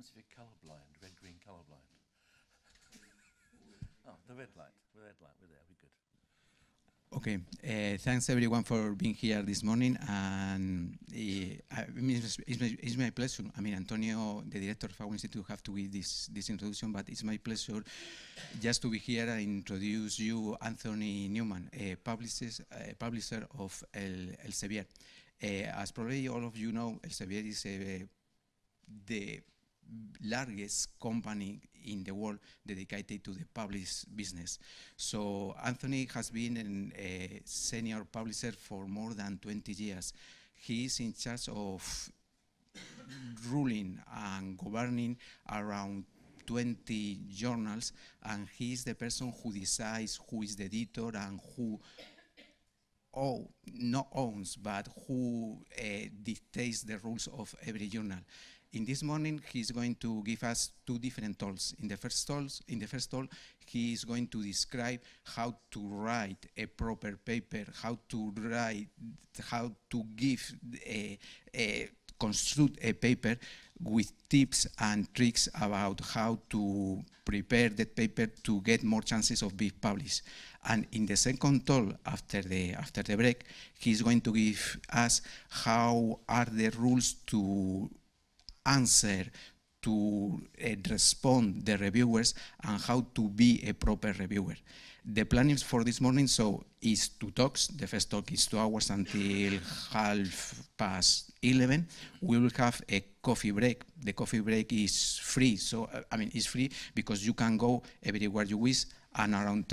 happens if you're colorblind, red green colorblind? oh, the red light, the red light, we're there, we're good. Okay, uh, thanks everyone for being here this morning, and uh, it's, my, it's, my, pleasure. I mean, Antonio, the director of our institute, have to give this this introduction, but it's my pleasure just to be here and introduce you, Anthony Newman, a publicist, a publisher of El, Elsevier. Uh, as probably all of you know, Elsevier is a, uh, the largest company in the world dedicated to the publish business. So Anthony has been a senior publisher for more than 20 years. He is in charge of ruling and governing around 20 journals, and he is the person who decides who is the editor and who own, not owns, but who uh, dictates the rules of every journal. In this morning, he's going to give us two different tools. In the first tools, in the first tool, he is going to describe how to write a proper paper, how to write, how to give a, eh, a eh, construct a paper with tips and tricks about how to prepare that paper to get more chances of being published. And in the second talk, after the, after the break, he's going to give us how are the rules to answer to uh, respond the reviewers and how to be a proper reviewer. The plan is for this morning, so is two talks. The first talk is two hours until half past 11. We will have a coffee break. The coffee break is free, so uh, I mean, it's free because you can go everywhere you wish and around,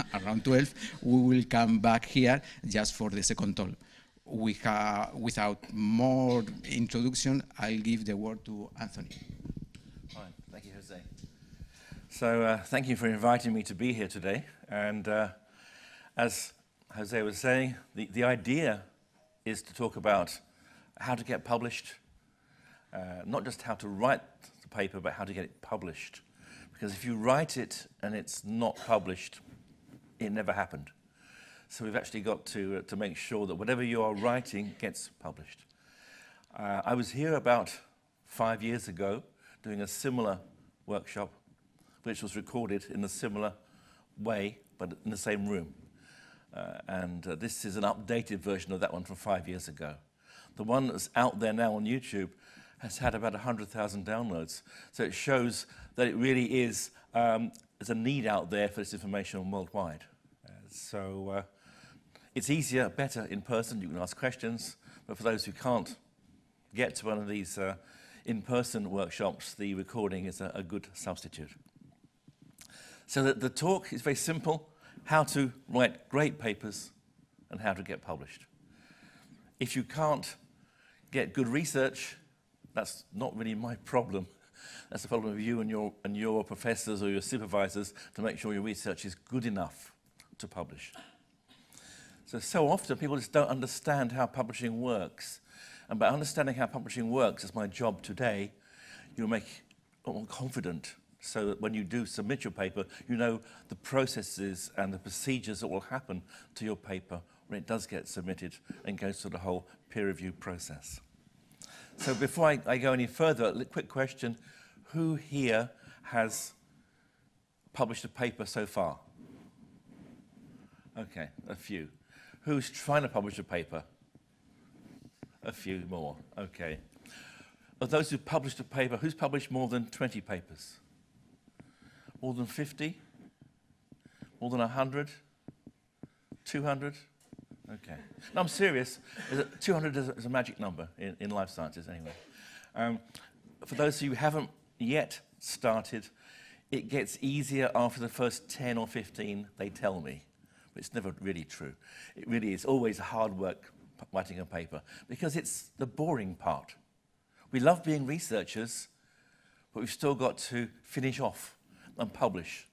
around 12, we will come back here just for the second talk we without more introduction, I'll give the word to Anthony. Thank you, Jose. So uh, thank you for inviting me to be here today. And uh, as Jose was saying, the, the idea is to talk about how to get published, uh, not just how to write the paper, but how to get it published. Because if you write it and it's not published, it never happened. So we've actually got to, uh, to make sure that whatever you are writing gets published. Uh, I was here about five years ago doing a similar workshop, which was recorded in a similar way, but in the same room. Uh, and uh, this is an updated version of that one from five years ago. The one that's out there now on YouTube has had about 100,000 downloads. So it shows that it really is, um, there's a need out there for this information worldwide. Uh, so uh, it's easier, better in person. You can ask questions. But for those who can't get to one of these uh, in-person workshops, the recording is a, a good substitute. So that the talk is very simple, how to write great papers and how to get published. If you can't get good research, that's not really my problem. That's the problem of you and your, and your professors or your supervisors to make sure your research is good enough to publish. So, so often people just don't understand how publishing works. And by understanding how publishing works, it's my job today, you'll make more confident so that when you do submit your paper, you know the processes and the procedures that will happen to your paper when it does get submitted and goes through the whole peer review process. So before I, I go any further, a quick question. Who here has published a paper so far? Okay, a few. Who's trying to publish a paper? A few more, okay. Of those who published a paper, who's published more than 20 papers? More than 50? More than 100? 200? Okay. No, I'm serious. 200 is a, magic number in, in life sciences, anyway. Um, for those of you who haven't yet started, it gets easier after the first 10 or 15, they tell me but it's never really true. It really is always hard work writing a paper because it's the boring part. We love being researchers, but we've still got to finish off and publish.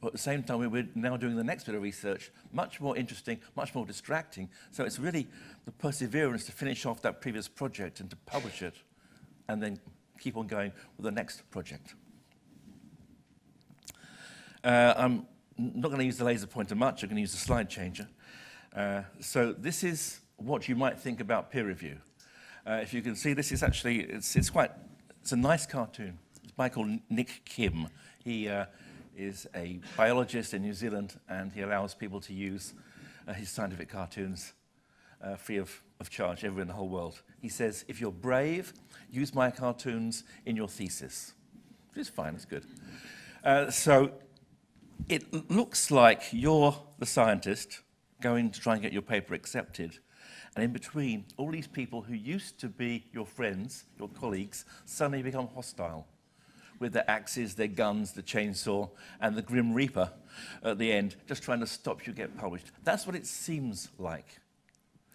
But at the same time, we're now doing the next bit of research, much more interesting, much more distracting. So it's really the perseverance to finish off that previous project and to publish it and then keep on going with the next project. Uh, I'm not going to use the laser pointer much, I'm going to use the slide changer. Uh, so this is what you might think about peer review. Uh, if you can see, this is actually, it's, it's quite, it's a nice cartoon. It's by called Nick Kim. He uh, is a biologist in New Zealand, and he allows people to use uh, his scientific cartoons uh, free of, of charge everywhere in the whole world. He says, if you're brave, use my cartoons in your thesis. Which is fine, it's good. Uh, so it looks like you're the scientist going to try and get your paper accepted. And in between, all these people who used to be your friends, your colleagues, suddenly become hostile with their axes, their guns, the chainsaw, and the Grim Reaper at the end, just trying to stop you get published. That's what it seems like.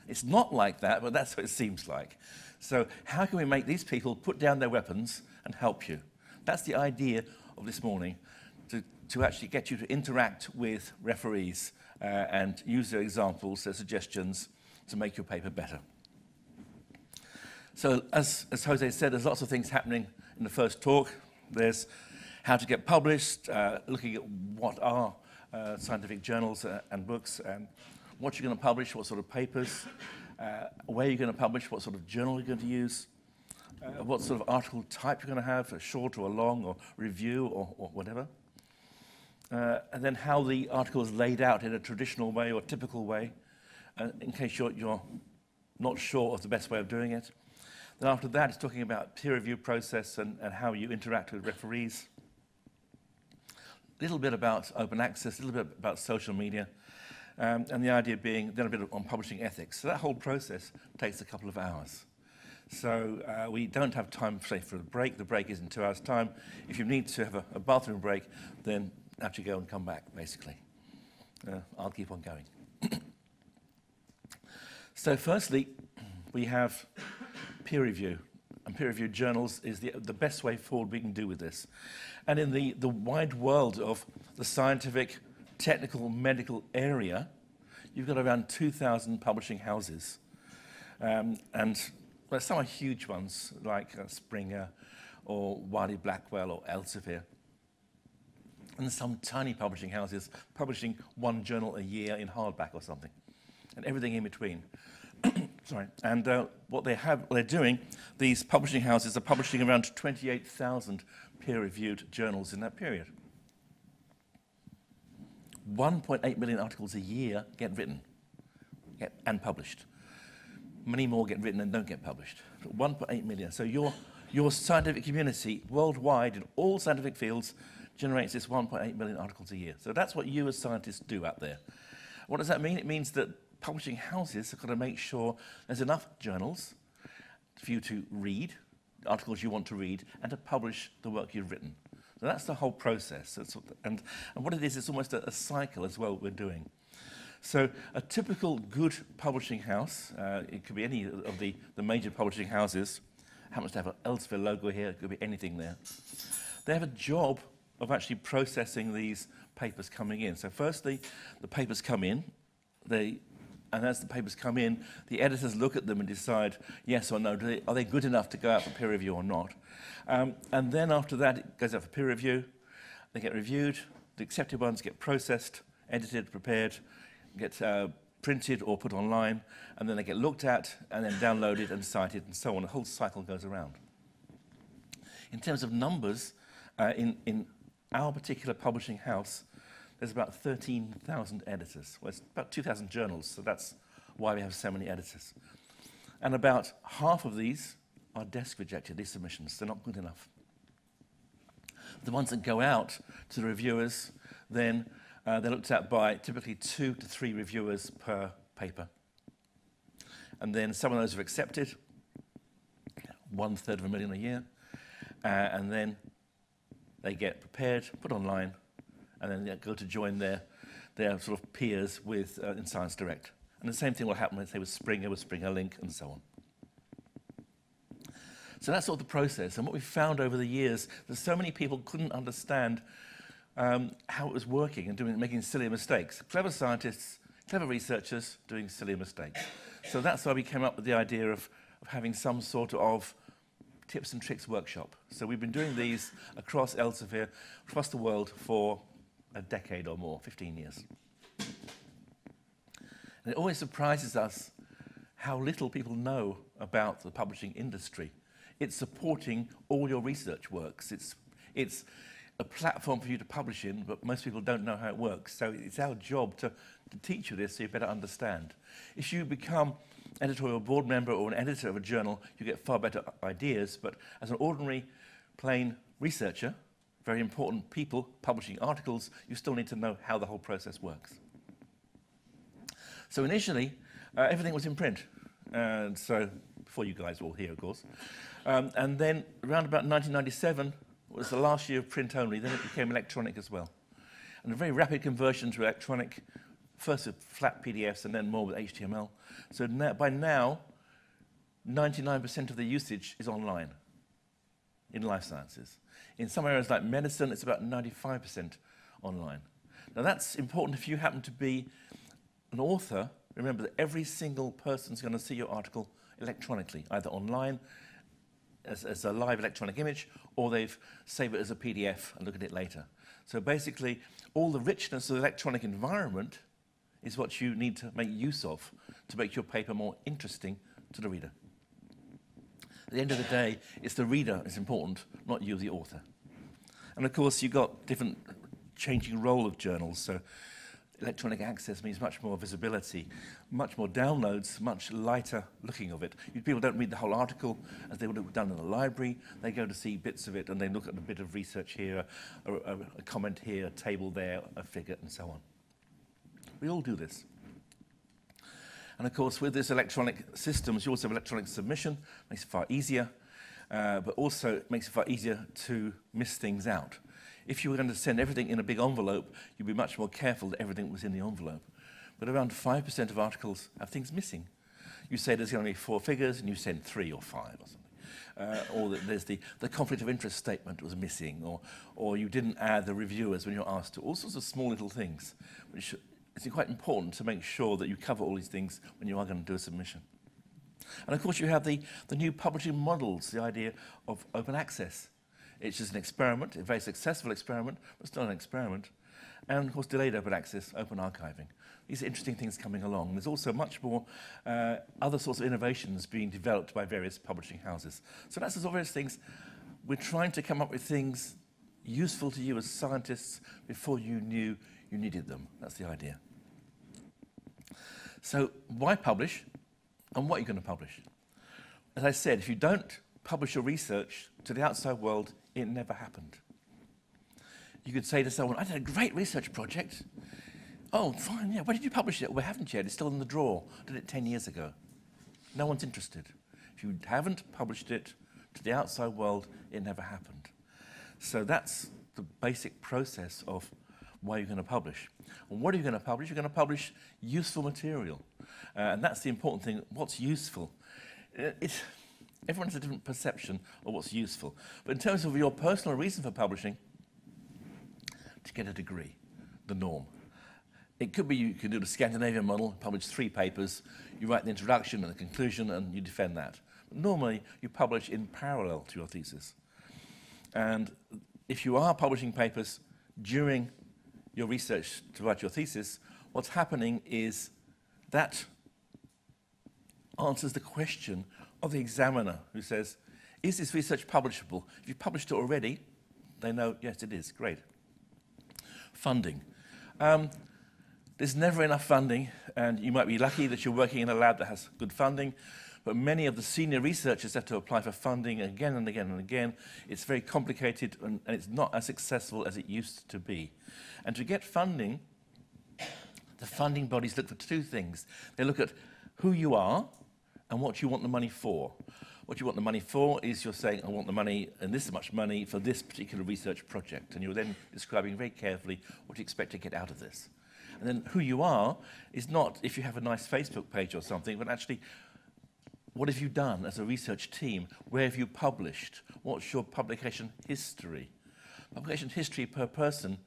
It's not like that, but that's what it seems like. So how can we make these people put down their weapons and help you? That's the idea of this morning to actually get you to interact with referees uh, and use their examples, their suggestions to make your paper better. So as, as Jose said, there's lots of things happening in the first talk. There's how to get published, uh, looking at what are uh, scientific journals uh, and books, and what you're going to publish, what sort of papers, uh, where you're going to publish, what sort of journal you're going to use, uh, what sort of article type you're going to have, a short or a long or review or, or whatever uh, and then how the article is laid out in a traditional way or typical way, uh, in case you're, you're not sure of the best way of doing it. Then after that, it's talking about peer review process and, and how you interact with referees. A little bit about open access, a little bit about social media, um, and the idea being then a bit on publishing ethics. So that whole process takes a couple of hours. So uh, we don't have time, say, for a break. The break is in two hours' time. If you need to have a, a bathroom break, then have to go and come back, basically. Uh, I'll keep on going. so firstly, we have peer review. And peer reviewed journals is the, the best way forward we can do with this. And in the, the wide world of the scientific, technical, medical area, you've got around 2,000 publishing houses. Um, and well, some are huge ones, like uh, Springer or Wiley Blackwell or Elsevier and some tiny publishing houses publishing one journal a year in hardback or something, and everything in between. Sorry. And uh, what they have, what they're doing, these publishing houses are publishing around 28,000 peer-reviewed journals in that period. 1.8 million articles a year get written get, and published. Many more get written and don't get published. 1.8 million. So your, your scientific community worldwide in all scientific fields generates this 1.8 million articles a year. So that's what you as scientists do out there. What does that mean? It means that publishing houses have got to make sure there's enough journals for you to read, articles you want to read, and to publish the work you've written. So that's the whole process. and, and what it is, it's almost a, a cycle as well we're doing. So a typical good publishing house, uh, it could be any of the, the major publishing houses, happens to have an Elsevier logo here, it could be anything there. They have a job of actually processing these papers coming in. So firstly, the papers come in, they, and as the papers come in, the editors look at them and decide yes or no, they, are they good enough to go out for peer review or not? Um, and then after that, it goes out for peer review, they get reviewed, the accepted ones get processed, edited, prepared, get uh, printed or put online, and then they get looked at and then downloaded and cited and so on. A whole cycle goes around. In terms of numbers, uh, in, in our particular publishing house, there's about 13,000 editors. Well, it's about 2,000 journals, so that's why we have so many editors. And about half of these are desk rejected, these submissions. They're not good enough. The ones that go out to the reviewers, then uh, they're looked at by typically two to three reviewers per paper. And then some of those are accepted, one third of a million a year. Uh, and then they get prepared, put online, and then go to join their, their sort of peers with, uh, in Science Direct. And the same thing will happen, with, say, with Springer, with Springer Link, and so on. So that's sort of the process. And what we found over the years, that so many people couldn't understand um, how it was working and doing, making silly mistakes. Clever scientists, clever researchers doing silly mistakes. So that's why we came up with the idea of, of having some sort of tips and tricks workshop. So we've been doing these across Elsevier, across the world for a decade or more, 15 years. And it always surprises us how little people know about the publishing industry. It's supporting all your research works. It's, it's a platform for you to publish in, but most people don't know how it works. So it's our job to, to teach you this so you better understand. If you become editorial board member or an editor of a journal, you get far better ideas. But as an ordinary, plain researcher, very important people publishing articles, you still need to know how the whole process works. So initially, uh, everything was in print. And so, before you guys were all here, of course. Um, and then, around about 1997, was the last year of print only. Then it became electronic as well. And a very rapid conversion to electronic first with flat PDFs and then more with HTML. So now, by now, 99% of the usage is online in life sciences. In some areas like medicine, it's about 95% online. Now that's important if you happen to be an author. Remember that every single person's going to see your article electronically, either online as, as, a live electronic image, or they've saved it as a PDF and look at it later. So basically, all the richness of the electronic environment is what you need to make use of to make your paper more interesting to the reader. At the end of the day, it's the reader that's important, not you, the author. And of course, you've got different changing role of journals. So electronic access means much more visibility, much more downloads, much lighter looking of it. People don't read the whole article as they would have done in the library. They go to see bits of it and they look at a bit of research here, a, a, a comment here, a table there, a figure, and so on. We all do this. And of course, with this electronic systems, you also have electronic submission, makes it far easier, uh, but also it makes it far easier to miss things out. If you were going to send everything in a big envelope, you'd be much more careful that everything was in the envelope. But around 5% of articles have things missing. You say there's going to be four figures, and you send three or five or something. Uh, or that there's the, the conflict of interest statement was missing, or, or you didn't add the reviewers when you are asked to. All sorts of small little things which it's quite important to make sure that you cover all these things when you are going to do a submission. And of course, you have the, the new publishing models, the idea of open access. It's just an experiment, a very successful experiment, but still an experiment. And of course, delayed open access, open archiving. These are interesting things coming along. There's also much more uh, other sorts of innovations being developed by various publishing houses. So that's all obvious things. We're trying to come up with things useful to you as scientists before you knew you needed them. That's the idea. So why publish and what are you going to publish? As I said, if you don't publish your research to the outside world, it never happened. You could say to someone, I did a great research project. Oh, fine, yeah, where did you publish it? We haven't yet, it's still in the drawer. Did it 10 years ago. No one's interested. If you haven't published it to the outside world, it never happened. So that's the basic process of what are you going to publish? And what are you going to publish? You're going to publish useful material. Uh, and that's the important thing, what's useful? Uh, it's, everyone has a different perception of what's useful. But in terms of your personal reason for publishing, to get a degree, the norm. It could be you could do the Scandinavian model, publish three papers, you write the introduction and the conclusion, and you defend that. But normally, you publish in parallel to your thesis. And if you are publishing papers during your research to write your thesis, what's happening is that answers the question of the examiner who says, is this research publishable? If you've published it already, they know, yes, it is, great. Funding. Um, there's never enough funding, and you might be lucky that you're working in a lab that has good funding but many of the senior researchers have to apply for funding again and again and again. It's very complicated and, and it's not as successful as it used to be. And to get funding, the funding bodies look for two things. They look at who you are and what you want the money for. What you want the money for is you're saying, I want the money and this much money for this particular research project. And you're then describing very carefully what you expect to get out of this. And then who you are is not if you have a nice Facebook page or something, but actually what have you done as a research team? Where have you published? What's your publication history? Publication history per person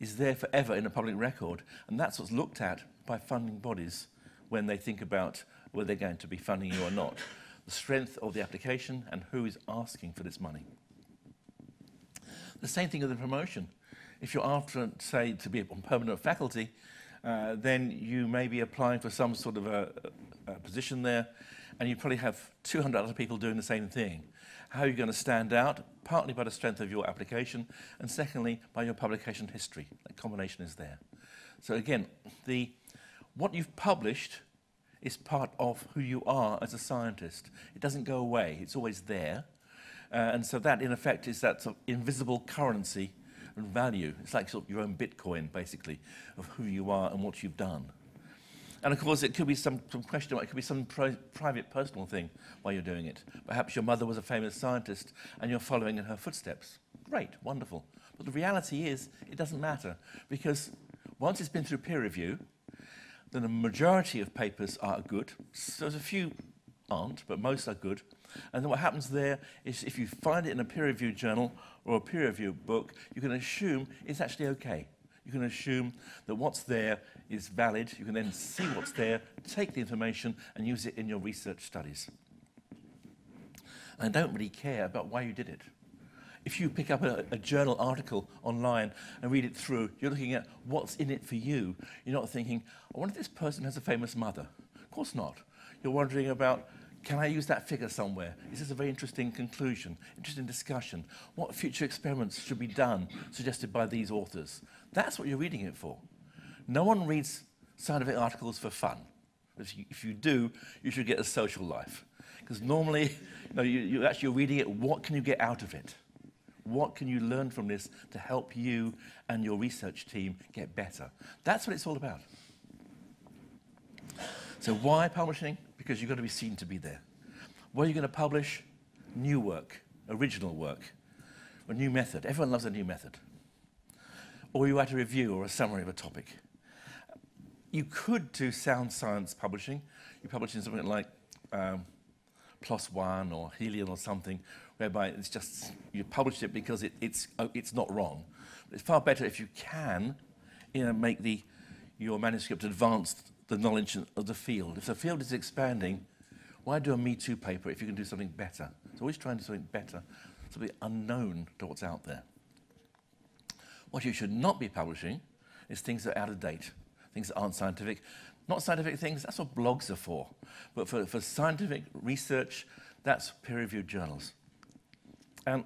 is there forever in a public record, and that's what's looked at by funding bodies when they think about whether they're going to be funding you or not. The strength of the application and who is asking for this money. The same thing with the promotion. If you're after, say, to be on permanent faculty, uh, then you may be applying for some sort of a, a position there and you probably have 200 other people doing the same thing. How are you going to stand out? Partly by the strength of your application, and secondly, by your publication history. That combination is there. So again, the, what you've published is part of who you are as a scientist. It doesn't go away, it's always there. Uh, and so that, in effect, is that sort of invisible currency and value. It's like sort of your own Bitcoin, basically, of who you are and what you've done. And of course, it could be some, some question, it could be some pri private personal thing While you're doing it. Perhaps your mother was a famous scientist and you're following in her footsteps. Great, wonderful. But the reality is, it doesn't matter because once it's been through peer review, then a majority of papers are good. So there's a few aren't, but most are good. And then what happens there is if you find it in a peer-reviewed journal or a peer-reviewed book, you can assume it's actually okay you can assume that what's there is valid. You can then see what's there, take the information, and use it in your research studies. And I don't really care about why you did it. If you pick up a, a journal article online and read it through, you're looking at what's in it for you. You're not thinking, I wonder if this person has a famous mother. Of course not. You're wondering about can I use that figure somewhere? Is This a very interesting conclusion, interesting discussion. What future experiments should be done suggested by these authors? That's what you're reading it for. No one reads scientific articles for fun. If you, if you do, you should get a social life. Because normally, you know, you, you're actually reading it, what can you get out of it? What can you learn from this to help you and your research team get better? That's what it's all about. So why publishing? Because you've got to be seen to be there. Where are you going to publish? New work, original work, a new method. Everyone loves a new method or you write a review or a summary of a topic. You could do sound science publishing. You publish in something like um, Plus One or Helium or something, whereby it's just you publish it because it, it's, oh, it's not wrong. But it's far better if you can you know, make the, your manuscript advance the knowledge of the field. If the field is expanding, why do a Me Too paper if you can do something better? It's always trying to do something better, something unknown to what's out there. What you should not be publishing is things that are out of date, things that aren't scientific. Not scientific things, that's what blogs are for. But for, for scientific research, that's peer-reviewed journals. And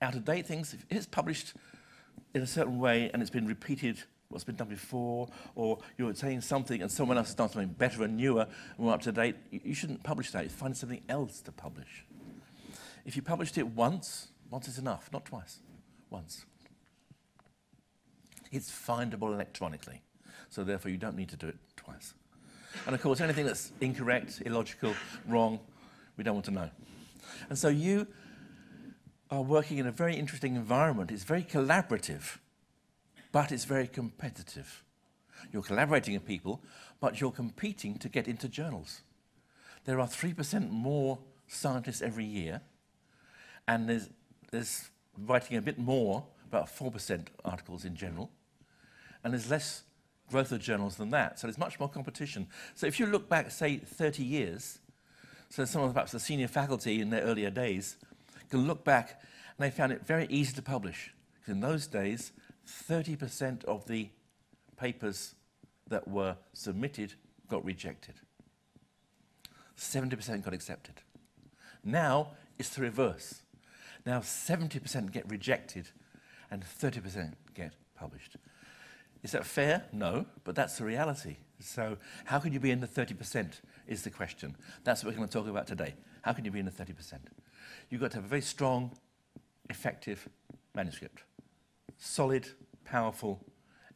out-of-date things, if it's published in a certain way and it's been repeated what's been done before, or you're saying something and someone else has done something better and newer and more up to date, you shouldn't publish that. You find something else to publish. If you published it once, once is enough, not twice, once. It's findable electronically. So therefore, you don't need to do it twice. And of course, anything that's incorrect, illogical, wrong, we don't want to know. And so you are working in a very interesting environment. It's very collaborative, but it's very competitive. You're collaborating with people, but you're competing to get into journals. There are 3% more scientists every year, and there's, there's writing a bit more, about 4% articles in general and there's less growth of journals than that. So there's much more competition. So if you look back, say, 30 years, so some of perhaps the senior faculty in their earlier days can look back and they found it very easy to publish. Because in those days, 30% of the papers that were submitted got rejected. 70% got accepted. Now it's the reverse. Now 70% get rejected and 30% get published. Is that fair? No, but that's the reality. So, how can you be in the 30% is the question. That's what we're going to talk about today. How can you be in the 30%? You've got to have a very strong, effective manuscript. Solid, powerful,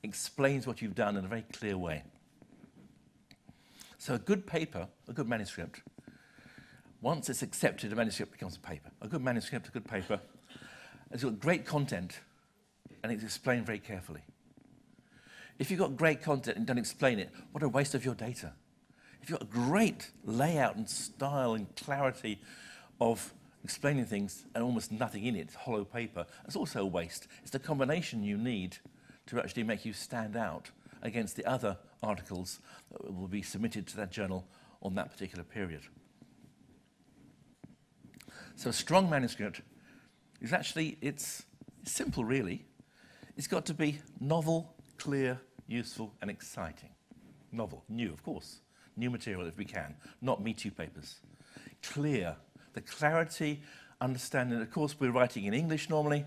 explains what you've done in a very clear way. So, a good paper, a good manuscript, once it's accepted, a manuscript becomes a paper. A good manuscript, a good paper, it's got great content and it's explained very carefully. If you've got great content and don't explain it, what a waste of your data. If you've got great layout and style and clarity of explaining things and almost nothing in it, it's hollow paper, it's also a waste. It's the combination you need to actually make you stand out against the other articles that will be submitted to that journal on that particular period. So a strong manuscript is actually, it's simple really. It's got to be novel, clear, useful and exciting. Novel, new, of course. New material if we can, not Me Too papers. Clear, the clarity, understanding. Of course, we're writing in English normally.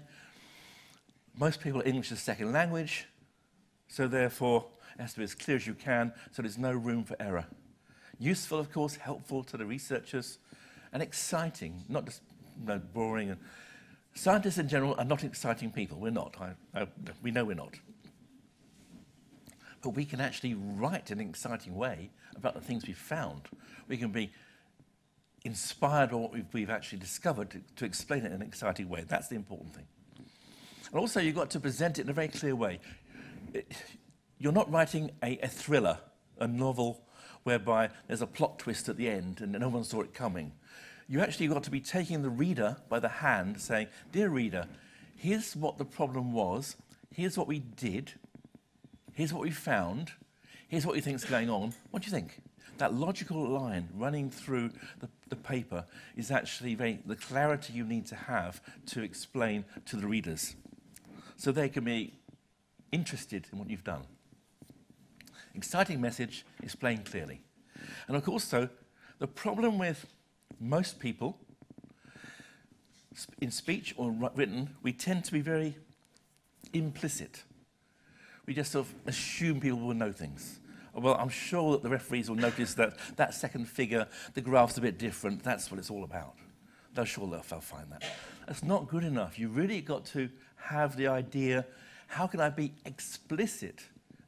Most people, English is second language, so therefore, it has to be as clear as you can, so there's no room for error. Useful, of course, helpful to the researchers, and exciting, not just you know, boring. And scientists in general are not exciting people. We're not. I, I, we know we're not but we can actually write in an exciting way about the things we've found. We can be inspired by what we've, we've actually discovered to, to explain it in an exciting way. That's the important thing. And also, you've got to present it in a very clear way. It, you're not writing a, a thriller, a novel whereby there's a plot twist at the end and no one saw it coming. You actually got to be taking the reader by the hand, saying, Dear reader, here's what the problem was, here's what we did, here's what we found, here's what you thinks is going on. What do you think? That logical line running through the, the paper is actually very, the clarity you need to have to explain to the readers. So they can be interested in what you've done. Exciting message, explained clearly. And of course, so the problem with most people in speech or written, we tend to be very implicit we just sort of assume people will know things. Well, I'm sure that the referees will notice that that second figure, the graph's a bit different. That's what it's all about. They'll sure they'll find that. That's not good enough. You really got to have the idea, how can I be explicit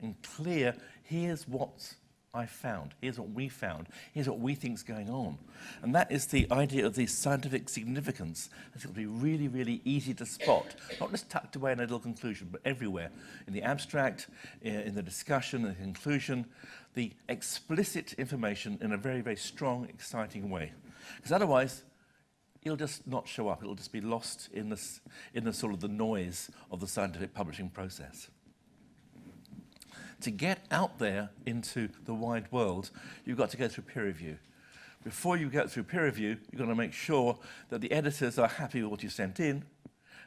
and clear? Here's what's I found. Here's what we found. Here's what we think is going on. And that is the idea of the scientific significance. It's going to be really, really easy to spot, not just tucked away in a little conclusion, but everywhere in the abstract, in the discussion, in the conclusion, the explicit information in a very, very strong, exciting way. Because otherwise, it'll just not show up. It'll just be lost in, this, in the sort of the noise of the scientific publishing process to get out there into the wide world, you've got to go through peer review. Before you get through peer review, you've got to make sure that the editors are happy with what you sent in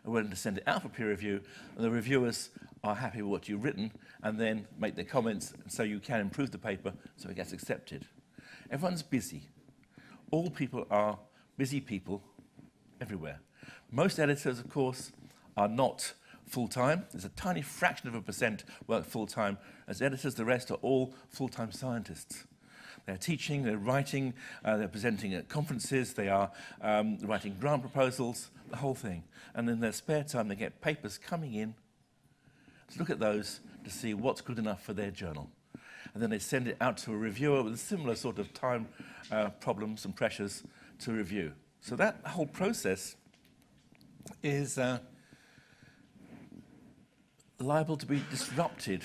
are willing to send it out for peer review, and the reviewers are happy with what you've written and then make their comments so you can improve the paper so it gets accepted. Everyone's busy. All people are busy people everywhere. Most editors, of course, are not full-time. There's a tiny fraction of a percent work full-time. As editors, the rest are all full-time scientists. They're teaching, they're writing, uh, they're presenting at conferences, they are um, writing grant proposals, the whole thing. And in their spare time, they get papers coming in to look at those to see what's good enough for their journal. And then they send it out to a reviewer with a similar sort of time uh, problems and pressures to review. So that whole process is uh, liable to be disrupted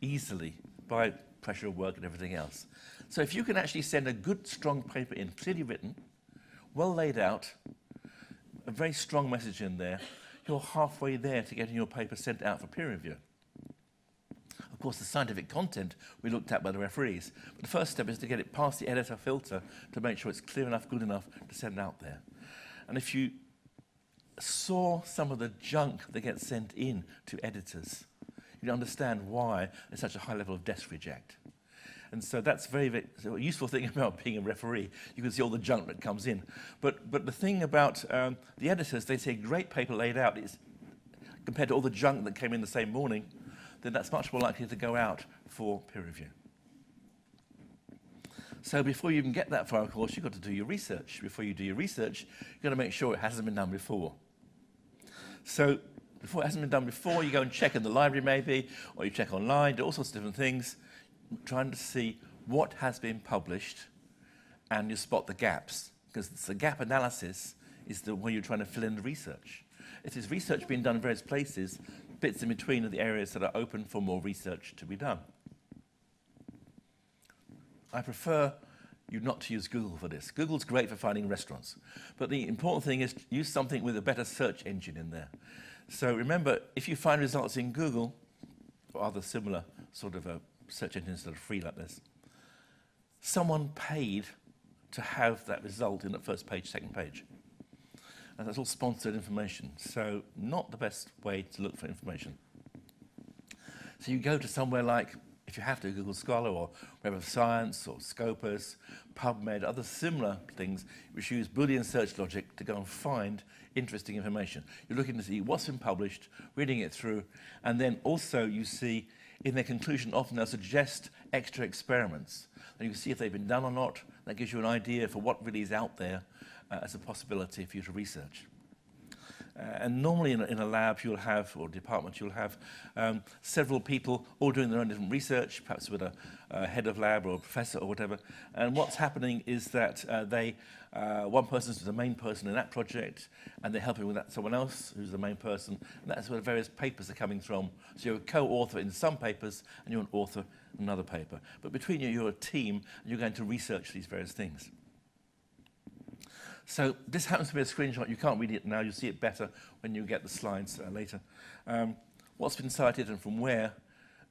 easily by pressure of work and everything else. So if you can actually send a good, strong paper in, clearly written, well laid out, a very strong message in there, you're halfway there to getting your paper sent out for peer review. Of course, the scientific content we looked at by the referees, but the first step is to get it past the editor filter to make sure it's clear enough, good enough to send out there. And if you saw some of the junk that gets sent in to editors, you understand why there's such a high level of desk reject. And so that's very, very so a useful thing about being a referee. You can see all the junk that comes in. But, but the thing about um, the editors, they say great paper laid out is, compared to all the junk that came in the same morning, then that's much more likely to go out for peer review. So before you even get that far, of course, you've got to do your research. Before you do your research, you've got to make sure it hasn't been done before. So before it hasn't been done before, you go and check in the library maybe, or you check online, do all sorts of different things, trying to see what has been published, and you spot the gaps, because the gap analysis is the way you're trying to fill in the research. It is research being done in various places, bits in between are the areas that are open for more research to be done. I prefer you not to use Google for this. Google's great for finding restaurants. But the important thing is use something with a better search engine in there. So remember, if you find results in Google, or other similar sort of uh, search engines that are free like this, someone paid to have that result in the first page, second page. And that's all sponsored information. So not the best way to look for information. So you go to somewhere like if you have to, Google Scholar or Web of Science or Scopus, PubMed, other similar things which use Boolean search logic to go and find interesting information. You're looking to see what's been published, reading it through, and then also you see in their conclusion often they'll suggest extra experiments. And you can see if they've been done or not. That gives you an idea for what really is out there uh, as a possibility for you to research. Uh, and normally in a, in a, lab you'll have, or department, you'll have um, several people all doing their own different research, perhaps with a, a, head of lab or a professor or whatever. And what's happening is that uh, they, uh, one person's the main person in that project, and they're helping with that someone else who's the main person. And that's where various papers are coming from. So you're a co-author in some papers, and you're an author in another paper. But between you, you're a team, and you're going to research these various things. So this happens to be a screenshot. You can't read it now. You'll see it better when you get the slides uh, later. Um, what's been cited and from where.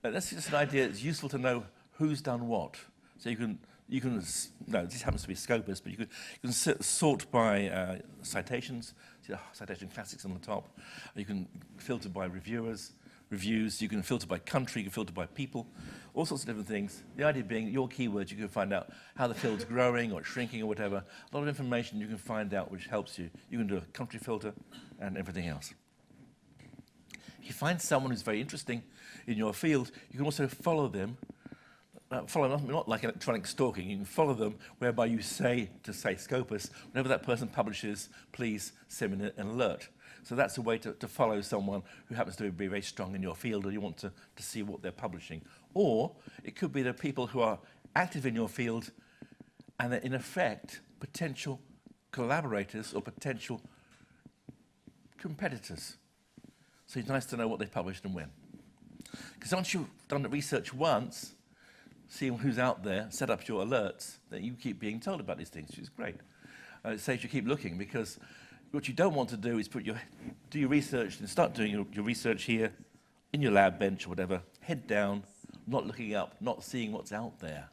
Uh, that's just an idea. It's useful to know who's done what. So you can, you can no, this happens to be Scopus, but you can, you can sort by uh, citations, see the citation classics on the top. You can filter by reviewers reviews. You can filter by country, you can filter by people, all sorts of different things. The idea being your keywords, you can find out how the field's growing or shrinking or whatever. A lot of information you can find out which helps you. You can do a country filter and everything else. If you find someone who's very interesting in your field, you can also follow them. Uh, follow them, not like electronic stalking, you can follow them whereby you say to, say, Scopus, whenever that person publishes, please send me an alert. So that's a way to, to follow someone who happens to be very strong in your field or you want to, to see what they're publishing. Or it could be the people who are active in your field and they're in effect potential collaborators or potential competitors. So it's nice to know what they have published and when. Because once you've done the research once, seeing who's out there, set up your alerts, that you keep being told about these things, which is great. Uh, it says you keep looking because what you don't want to do is put your, do your research and start doing your, your research here in your lab bench or whatever, head down, not looking up, not seeing what's out there.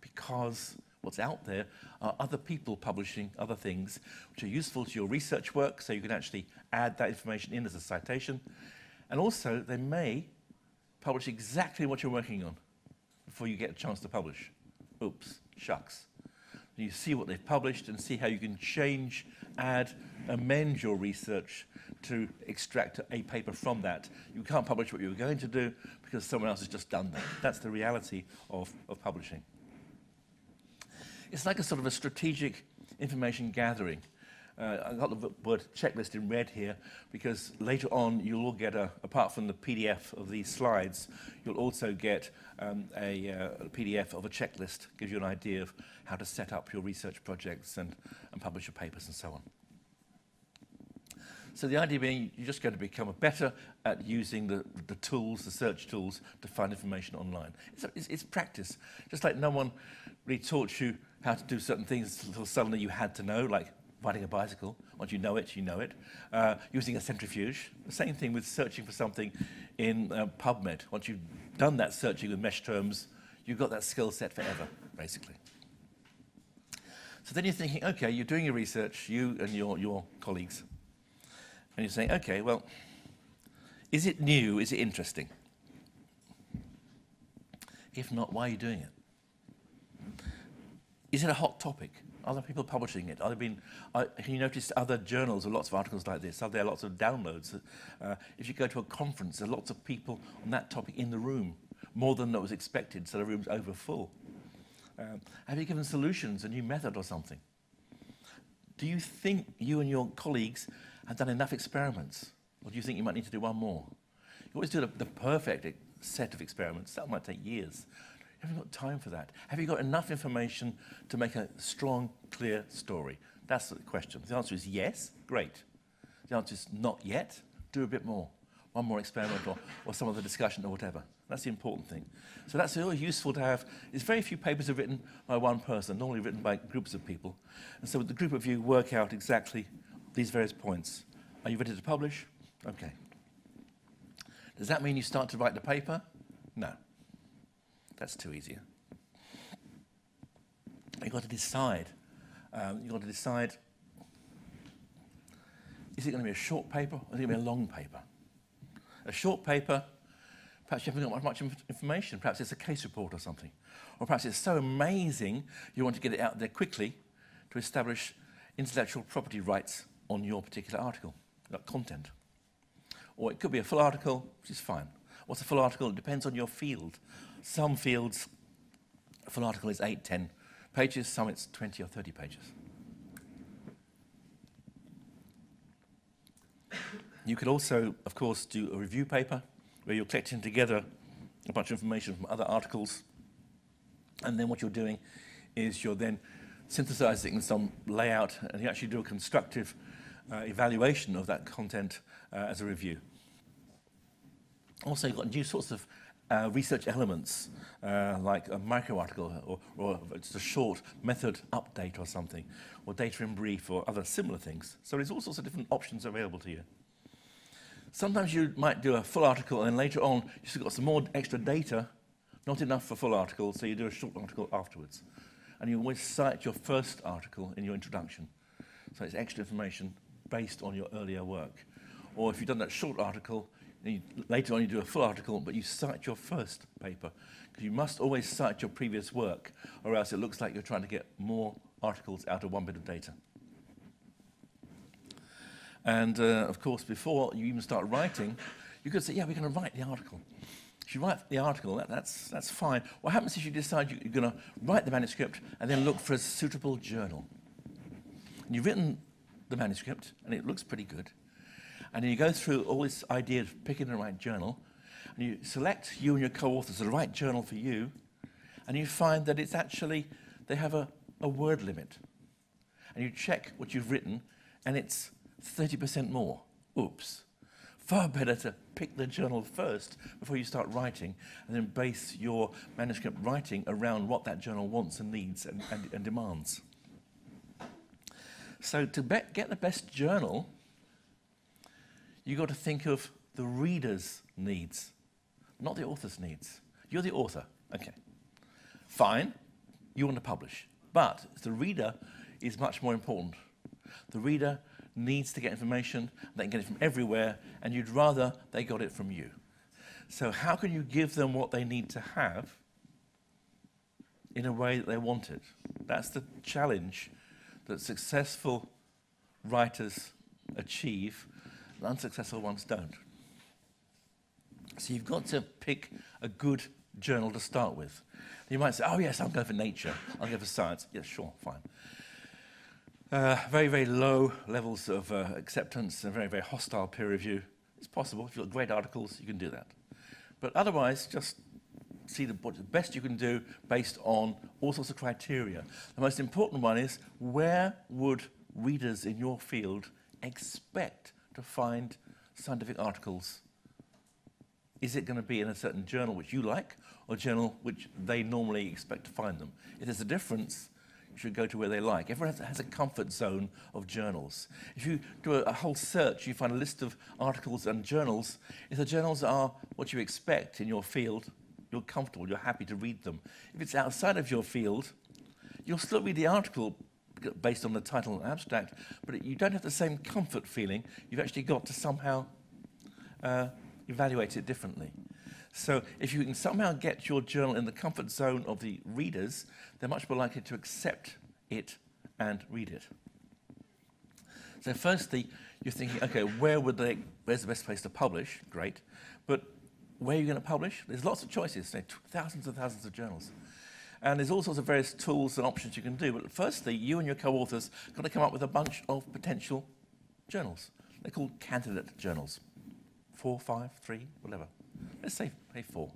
Because what's out there are other people publishing other things which are useful to your research work, so you can actually add that information in as a citation. And also, they may publish exactly what you're working on before you get a chance to publish. Oops, shucks you see what they've published and see how you can change, add, amend your research to extract a paper from that. You can't publish what you were going to do because someone else has just done that. That's the reality of, of publishing. It's like a sort of a strategic information gathering. Uh, I've got the word checklist in red here because later on you'll all get, a, apart from the PDF of these slides, you'll also get um, a, uh, a PDF of a checklist, gives you an idea of how to set up your research projects and, and publish your papers and so on. So the idea being you're just going to become better at using the, the tools, the search tools, to find information online. It's, it's, it's practice. Just like no one really taught you how to do certain things until suddenly you had to know, like riding a bicycle. Once you know it, you know it. Uh, using a centrifuge. The same thing with searching for something in uh, PubMed. Once you've done that searching with mesh terms, you've got that skill set forever, basically. So then you're thinking, okay, you're doing your research, you and your, your colleagues. And you're saying, okay, well, is it new? Is it interesting? If not, why are you doing it? Is it a hot topic? other people publishing it? Are there been, uh, he noticed other journals with lots of articles like this. Are there lots of downloads? Uh, if you go to a conference, there are lots of people on that topic in the room, more than that was expected, so the room's over full. Um, have you given solutions, a new method or something? Do you think you and your colleagues have done enough experiments? Or do you think you might need to do one more? You always do the, the perfect set of experiments. That might take years. Have you got time for that? Have you got enough information to make a strong, clear story? That's the question. The answer is yes, great. The answer is not yet, do a bit more. One more experiment or, or some other discussion or whatever. That's the important thing. So that's really useful to have. It's very few papers are written by one person, normally written by groups of people. And so the group of you work out exactly these various points. Are you ready to publish? Okay. Does that mean you start to write the paper? No. That's too easy. You've got to decide. Um, you've got to decide is it going to be a short paper or is it going to be a long paper? A short paper, perhaps you haven't got much information. Perhaps it's a case report or something. Or perhaps it's so amazing you want to get it out there quickly to establish intellectual property rights on your particular article, like content. Or it could be a full article, which is fine. What's a full article? It depends on your field. Some fields full article is 8, 10 pages, some it's 20 or 30 pages. You could also, of course, do a review paper where you're collecting together a bunch of information from other articles. And then what you're doing is you're then synthesizing some layout and you actually do a constructive uh, evaluation of that content uh, as a review. Also, you've got new sorts of uh, research elements, uh, like a micro article or, or just a short method update or something, or data in brief or other similar things. So there's all sorts of different options available to you. Sometimes you might do a full article and later on you've got some more extra data, not enough for full article, so you do a short article afterwards. And you always cite your first article in your introduction. So it's extra information based on your earlier work. Or if you've done that short article, you, later on you do a full article, but you cite your first paper. Because you must always cite your previous work, or else it looks like you're trying to get more articles out of one bit of data. And uh, of course, before you even start writing, you could say, yeah, we're going to write the article. If you write the article, that, that's, that's fine. What happens is you decide you, are going to write the manuscript and then look for a suitable journal. And you've written the manuscript, and it looks pretty good. And you go through all this idea of picking the right journal, and you select you and your co-authors the right journal for you, and you find that it's actually, they have a, a word limit. And you check what you've written, and it's 30% more. Oops. Far better to pick the journal first before you start writing, and then base your manuscript writing around what that journal wants and needs and, and, and demands. So to get the best journal, you've got to think of the reader's needs, not the author's needs. You're the author. Okay. Fine. You want to publish. But the reader is much more important. The reader needs to get information. They can get it from everywhere, and you'd rather they got it from you. So, how can you give them what they need to have in a way that they want it? That's the challenge that successful writers achieve unsuccessful ones don't. So you've got to pick a good journal to start with. You might say, oh, yes, I'll go for nature. I'll go for science. Yes, yeah, sure, fine. Uh, very, very low levels of uh, acceptance and very, very hostile peer review. It's possible. If you've got great articles, you can do that. But otherwise, just see the, what the best you can do based on all sorts of criteria. The most important one is where would readers in your field expect to find scientific articles? Is it going to be in a certain journal which you like or journal which they normally expect to find them? If there's a difference, you should go to where they like. Everyone has, a comfort zone of journals. If you do a, a, whole search, you find a list of articles and journals. If the journals are what you expect in your field, you're comfortable, you're happy to read them. If it's outside of your field, you'll still read the article, based on the title and abstract, but you don't have the same comfort feeling. You've actually got to somehow uh, evaluate it differently. So if you can somehow get your journal in the comfort zone of the readers, they're much more likely to accept it and read it. So firstly, you're thinking, okay, where would they, where's the best place to publish? Great. But where are you going to publish? There's lots of choices, Say, thousands and thousands of journals. And there's all sorts of various tools and options you can do. But firstly, you and your co-authors got to come up with a bunch of potential journals. They're called candidate journals. Four, five, three, whatever. Let's say, say four.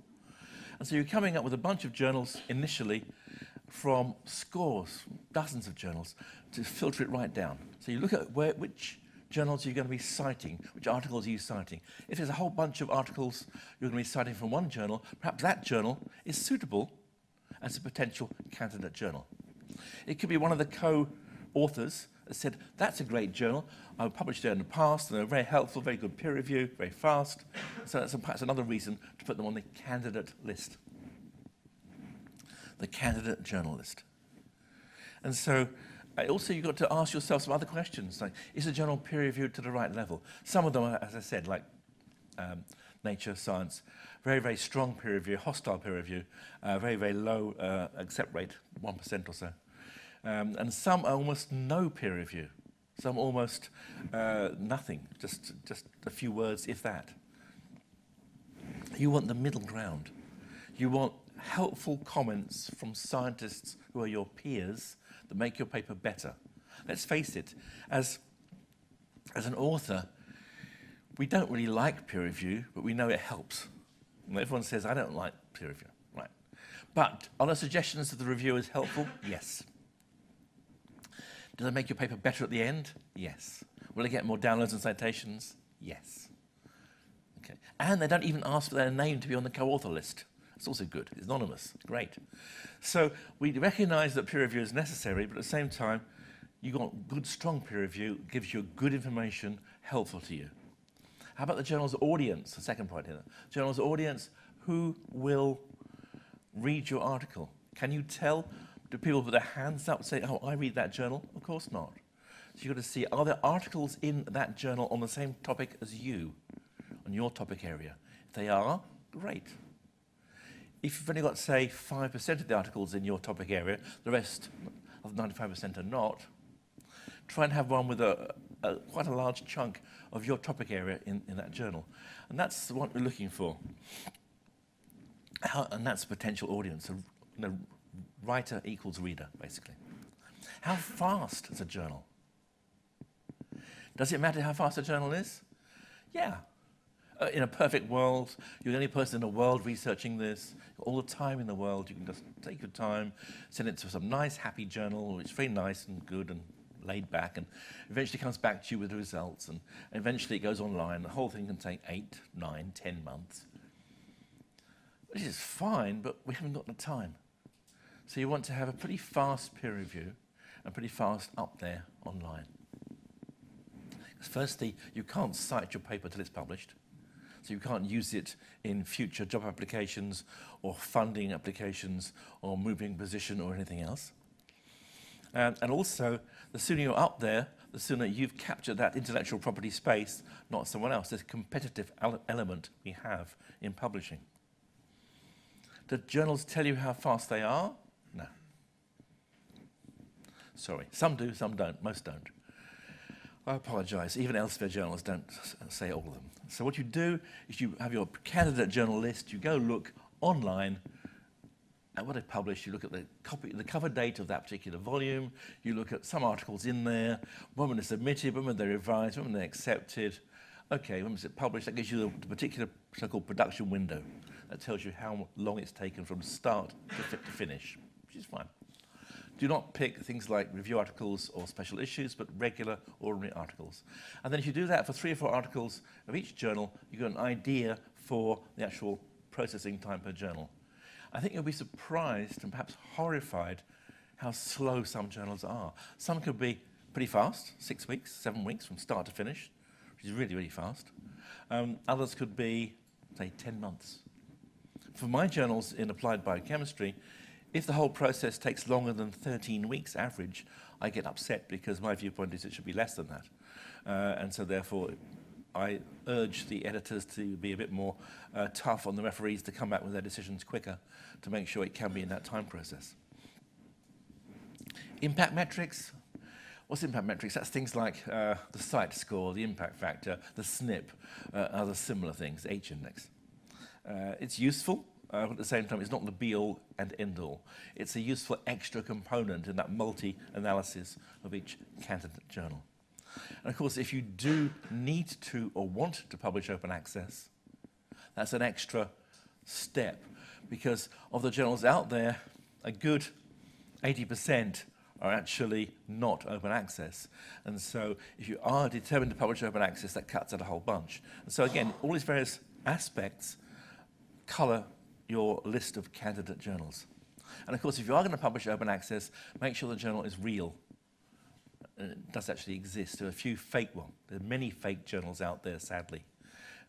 And so you're coming up with a bunch of journals initially from scores, dozens of journals, to filter it right down. So you look at where, which journals you're going to be citing, which articles are you citing. If there's a whole bunch of articles you're going to be citing from one journal, perhaps that journal is suitable as a potential candidate journal. It could be one of the co-authors that said, that's a great journal, I've published it in the past, and they're very helpful, very good peer review, very fast. So that's perhaps another reason to put them on the candidate list. The candidate journalist. And so also you've got to ask yourself some other questions, like, is the journal peer reviewed to the right level? Some of them, are, as I said, like um, Nature, Science. Very, very strong peer review, hostile peer review, uh, very, very low uh, accept rate, 1% or so. Um, and some almost no peer review, some almost uh, nothing, just, just a few words, if that. You want the middle ground. You want helpful comments from scientists who are your peers that make your paper better. Let's face it, as, as an author, we don't really like peer review, but we know it helps. And everyone says, I don't like peer review. Right. But are the suggestions of the reviewers helpful? yes. Does it make your paper better at the end? Yes. Will it get more downloads and citations? Yes. Okay. And they don't even ask for their name to be on the co-author list. It's also good. It's anonymous. Great. So we recognise that peer review is necessary, but at the same time, you got good, strong peer review, gives you good information, helpful to you. How about the journal's audience? The second point here. Journal's audience, who will read your article? Can you tell the people with their hands up say, oh, I read that journal? Of course not. So you've got to see, are there articles in that journal on the same topic as you, on your topic area? If they are, great. If you've only got, say, 5% of the articles in your topic area, the rest of 95% are not, try and have one with a, a, quite a large chunk of your topic area in, in that journal. And that's what we're looking for. How, and that's a potential audience. A you know, writer equals reader, basically. How fast is a journal? Does it matter how fast a journal is? Yeah. Uh, in a perfect world, you're the only person in the world researching this. All the time in the world, you can just take your time, send it to some nice, happy journal, which is very nice and good and laid back, and eventually comes back to you with the results, and eventually it goes online. The whole thing can take eight, nine, ten months. Which is fine, but we haven't got the time. So you want to have a pretty fast peer review and pretty fast up there online. Firstly, you can't cite your paper till it's published. So you can't use it in future job applications or funding applications or moving position or anything else. Um, and also, the sooner you're up there, the sooner you've captured that intellectual property space, not someone else. This competitive element we have in publishing. Do journals tell you how fast they are? No. Sorry, some do, some don't, most don't. I apologise, even Elsevier journals don't uh, say all of them. So what you do is you have your candidate journal list, you go look online, at what it published, you look at the, copy, the cover date of that particular volume, you look at some articles in there, when were they submitted, when were they revised, when were they accepted, okay, when was it published, that gives you the particular so-called production window. That tells you how long it's taken from start to, to finish, which is fine. Do not pick things like review articles or special issues, but regular, ordinary articles. And then if you do that for three or four articles of each journal, you get an idea for the actual processing time per journal. I think you'll be surprised and perhaps horrified how slow some journals are. Some could be pretty fast, six weeks, seven weeks from start to finish, which is really, really fast. Um, others could be, say, 10 months. For my journals in applied biochemistry, if the whole process takes longer than 13 weeks average, I get upset because my viewpoint is it should be less than that. Uh, and so therefore, I urge the editors to be a bit more uh, tough on the referees to come back with their decisions quicker to make sure it can be in that time process. Impact metrics. What's impact metrics? That's things like uh, the site score, the impact factor, the SNP, uh, other similar things, H index. Uh, it's useful, uh, at the same time, it's not the be-all and end-all. It's a useful extra component in that multi-analysis of each candidate journal. And of course, if you do need to or want to publish open access, that's an extra step because of the journals out there, a good 80% are actually not open access. And so if you are determined to publish open access, that cuts out a whole bunch. And so again, all these various aspects color your list of candidate journals. And of course, if you are going to publish open access, make sure the journal is real. Uh, does actually exist. There are a few fake ones. There are many fake journals out there, sadly.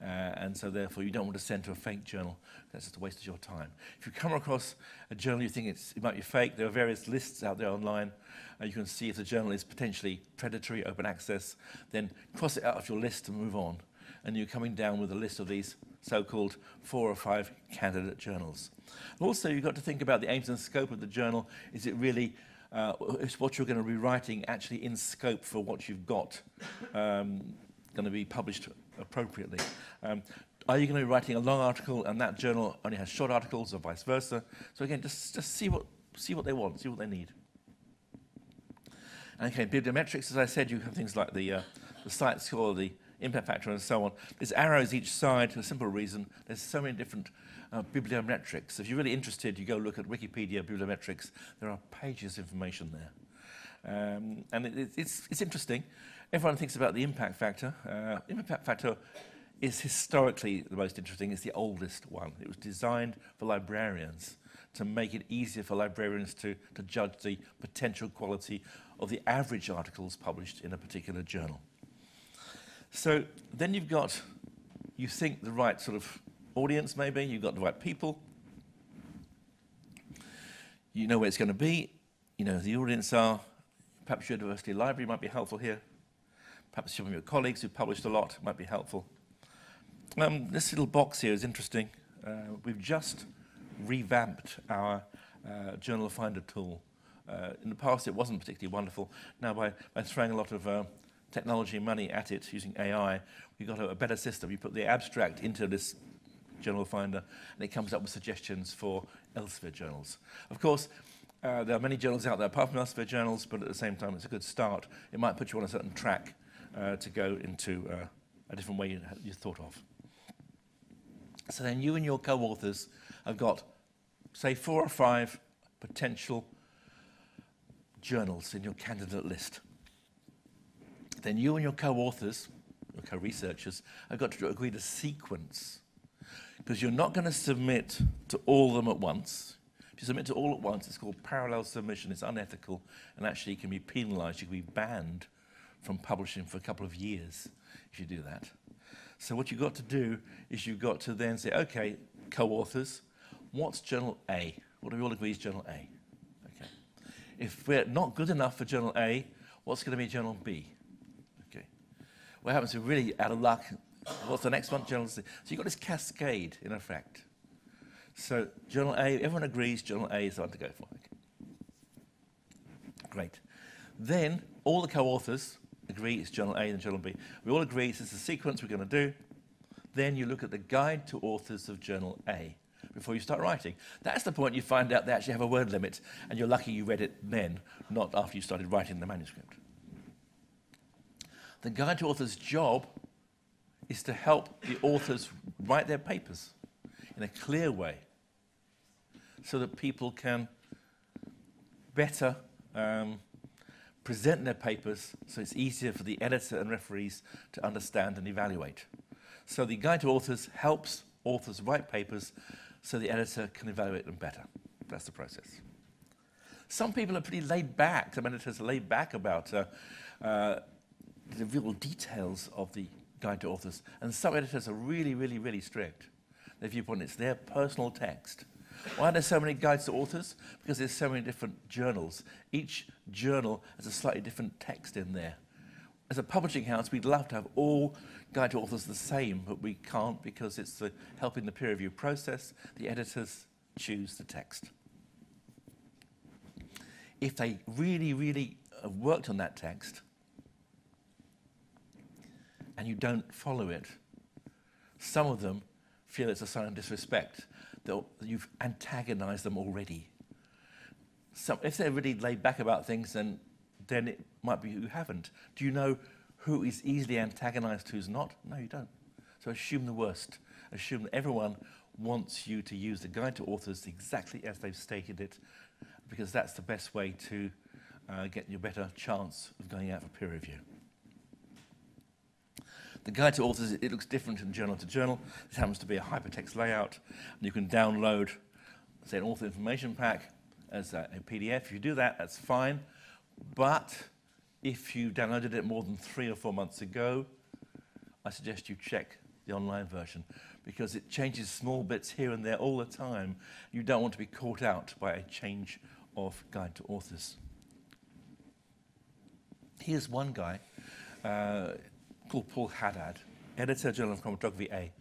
Uh, and so therefore you don't want to send to a fake journal. That's just a waste of your time. If you come across a journal you think it might be fake, there are various lists out there online. Uh, you can see if the journal is potentially predatory, open access, then cross it out of your list and move on. And you're coming down with a list of these so-called four or five candidate journals. also, you've got to think about the aims and scope of the journal. Is it really uh, what you're going to be writing actually in scope for what you've got, um, going to be published appropriately. Um, are you going to be writing a long article and that journal only has short articles or vice versa? So again, just, just see, what, see what they want, see what they need. Okay, bibliometrics, as I said, you have things like the, uh, the site score, the impact factor, and so on. There's arrows each side for a simple reason. There's so many different uh, bibliometrics. If you're really interested, you go look at Wikipedia bibliometrics. There are pages of information there. Um, and it, it's, it's interesting. Everyone thinks about the impact factor. Uh, impact factor is historically the most interesting. It's the oldest one. It was designed for librarians to make it easier for librarians to, to judge the potential quality of the average articles published in a particular journal. So then you've got, you think the right sort of audience, maybe. You've got the right people. You know where it's going to be. You know who the audience are. Perhaps your university library might be helpful here. Perhaps some of your colleagues who published a lot might be helpful. Um, this little box here is interesting. Uh, we've just revamped our uh, journal finder tool. Uh, in the past, it wasn't particularly wonderful. Now, by, by throwing a lot of uh, technology and money at it using AI, we got a, a, better system. You put the abstract into this Journal Finder, and it comes up with suggestions for Elsevier journals. Of course, uh, there are many journals out there apart from Elsevier journals, but at the same time, it's a good start. It might put you on a certain track uh, to go into uh, a different way you, you thought of. So then you and your co-authors have got, say, four or five potential journals in your candidate list. Then you and your co-authors, your co-researchers, have got to agree to sequence because you're not going to submit to all of them at once. If you submit to all at once, it's called parallel submission. It's unethical, and actually, you can be penalized. You can be banned from publishing for a couple of years if you do that. So, what you've got to do is you've got to then say, okay, co authors, what's journal A? What do we all agree is journal A? Okay. If we're not good enough for journal A, what's going to be journal B? Okay. What happens if we're really out of luck What's the next one? Journal C. So you've got this cascade, in effect. So journal A, everyone agrees journal A is the one to go for. Okay. Great. Then all the co-authors agree it's journal A and journal B. We all agree this is the sequence we're going to do. Then you look at the guide to authors of journal A before you start writing. That's the point you find out they actually have a word limit, and you're lucky you read it then, not after you started writing the manuscript. The guide to author's job is to help the authors write their papers in a clear way so that people can better um, present their papers so it's easier for the editor and referees to understand and evaluate. So the Guide to Authors helps authors write papers so the editor can evaluate them better. That's the process. Some people are pretty laid back, some editors are laid back about uh, uh, the real details of the guide to authors. And some editors are really, really, really strict. Their viewpoint is their personal text. Why are there so many guides to authors? Because there's so many different journals. Each journal has a slightly different text in there. As a publishing house, we'd love to have all guide to authors the same, but we can't because it's the helping the peer review process. The editors choose the text. If they really, really have uh, worked on that text, and you don't follow it. Some of them feel it's a sign of disrespect you've antagonized them already. So if they're really laid back about things, then, then it might be you haven't. Do you know who is easily antagonized, who's not? No, you don't. So assume the worst. Assume that everyone wants you to use the guide to authors exactly as they've stated it, because that's the best way to uh, get your better chance of going out for peer review. The guide to authors, it looks different from journal to journal. This happens to be a hypertext layout, and you can download, say, an author information pack as a, a PDF. If you do that, that's fine. But if you downloaded it more than three or four months ago, I suggest you check the online version because it changes small bits here and there all the time. You don't want to be caught out by a change of guide to authors. Here's one guy uh, called Paul Haddad, editor general of chromatography A.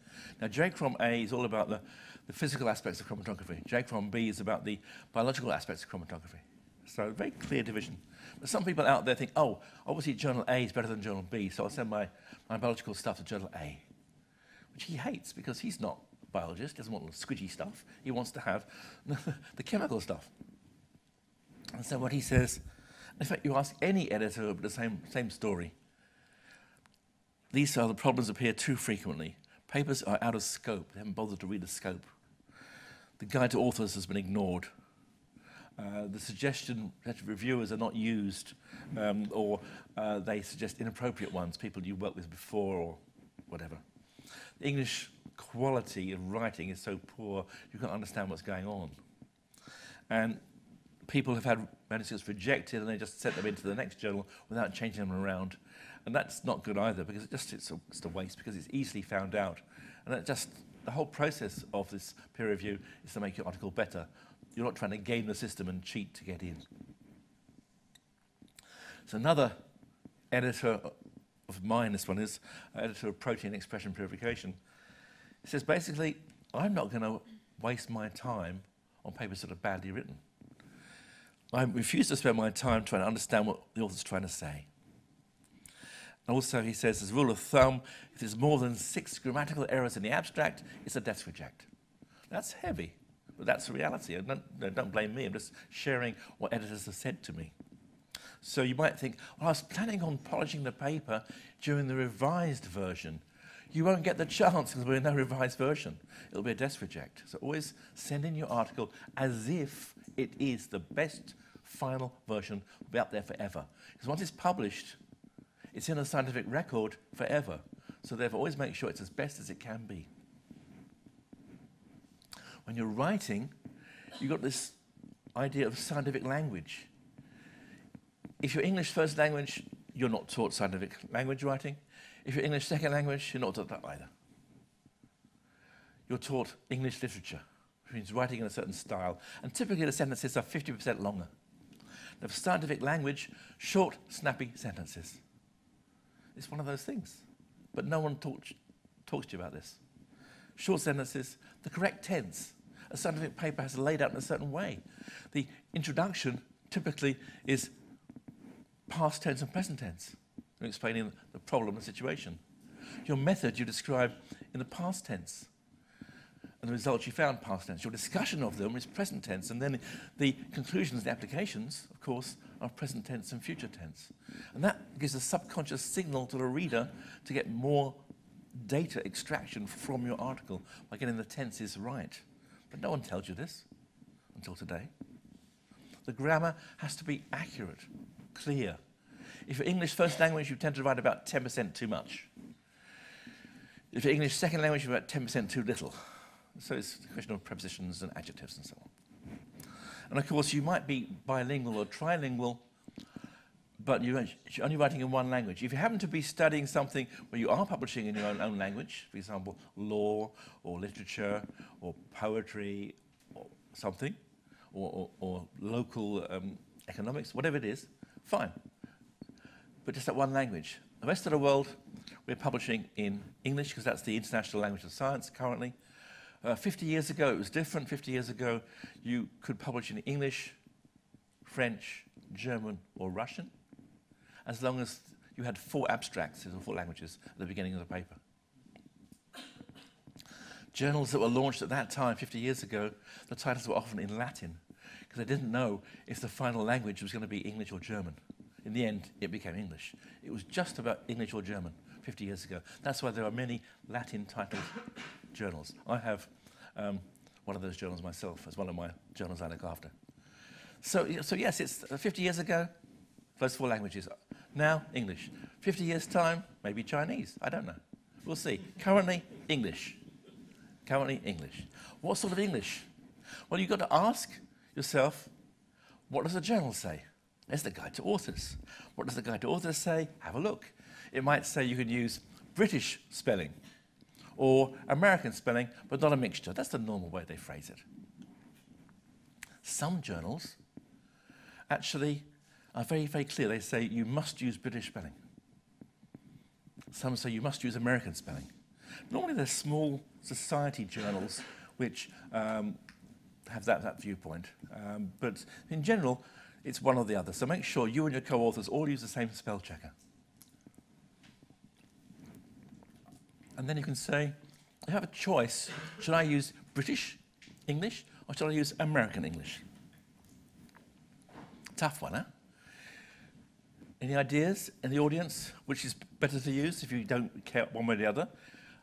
Now, JCHROM A is all about the, the physical aspects of chromatography. JCHROM B is about the biological aspects of chromatography. So, a very clear division. But some people out there think, oh, obviously journal A is better than journal B, so I'll send my, my biological stuff to journal A, which he hates because he's not a biologist, doesn't want squidgy stuff. He wants to have the chemical stuff. And so what he says, in fact, you ask any editor the same, same story. These are the problems appear too frequently. Papers are out of scope. They haven't bothered to read the scope. The guide to authors has been ignored. Uh, the suggestion that reviewers are not used um, or uh, they suggest inappropriate ones, people you worked with before or whatever. The English quality of writing is so poor, you can't understand what's going on. And people have had manuscripts rejected and they just sent them into the next journal without changing them around and that's not good either because it just, it's, a, it's a waste because it's easily found out. And that just, the whole process of this peer review is to make your article better. You're not trying to game the system and cheat to get in. So another editor of mine, this one is, uh, editor of Protein Expression Purification, it says basically, I'm not going to waste my time on papers that are badly written. I refuse to spend my time trying to understand what the author's trying to say also, he says, as rule of thumb, if there's more than six grammatical errors in the abstract, it's a death reject. That's heavy, but that's the reality. And don't, don't blame me, I'm just sharing what editors have said to me. So you might think, well, oh, I was planning on polishing the paper during the revised version. You won't get the chance because we're in no revised version. It'll be a desk reject. So always send in your article as if it is the best final version, will be up there forever. Because once it's published, it's in a scientific record forever. So therefore, always make sure it's as best as it can be. When you're writing, you've got this idea of scientific language. If your English first language, you're not taught scientific language writing. If your English second language, you're not taught that either. You're taught English literature, which means writing in a certain style. And typically the sentences are 50% longer. The scientific language, short, snappy sentences. It's one of those things. But no one talk, talks to you about this. Short sentences, the correct tense. A scientific paper has laid out in a certain way. The introduction typically is past tense and present tense, explaining the problem and situation. Your method you describe in the past tense and the results you found past tense. Your discussion of them is present tense, and then the conclusions and applications, of course, of present tense and future tense. And that gives a subconscious signal to the reader to get more data extraction from your article by getting the tenses right. But no one tells you this until today. The grammar has to be accurate, clear. If your English first language, you tend to write about 10% too much. If your English second language, you're about 10% too little. So it's a question of prepositions and adjectives and so on. And of course, you might be bilingual or trilingual, but you're only writing in one language. If you happen to be studying something where you are publishing in your own, own language, for example, law or literature or poetry or something, or, or, or local um, economics, whatever it is, fine. But just that one language. The rest of the world, we're publishing in English because that's the international language of science currently. Uh, 50 years ago, it was different. 50 years ago, you could publish in English, French, German, or Russian, as long as you had four abstracts in four languages at the beginning of the paper. Journals that were launched at that time, 50 years ago, the titles were often in Latin because they didn't know if the final language was going to be English or German. In the end, it became English. It was just about English or German 50 years ago. That's why there are many Latin titles journals. I have um, one of those journals myself as one of my journals I look after. So, so yes, it's uh, 50 years ago, first four languages. Now, English. 50 years' time, maybe Chinese. I don't know. We'll see. Currently, English. Currently, English. What sort of English? Well, you've got to ask yourself, what does the journal say? There's the guide to authors. What does the guide to authors say? Have a look. It might say you can use British spelling or American spelling, but not a mixture. That's the normal way they phrase it. Some journals actually are very, very clear. They say you must use British spelling. Some say you must use American spelling. Normally there's small society journals which um, have that, that viewpoint. Um, but in general, it's one or the other. So make sure you and your co-authors all use the same spell checker. And then you can say, I have a choice. Should I use British English or should I use American English? Tough one, huh? Any ideas in the audience which is better to use if you don't care one way or the other?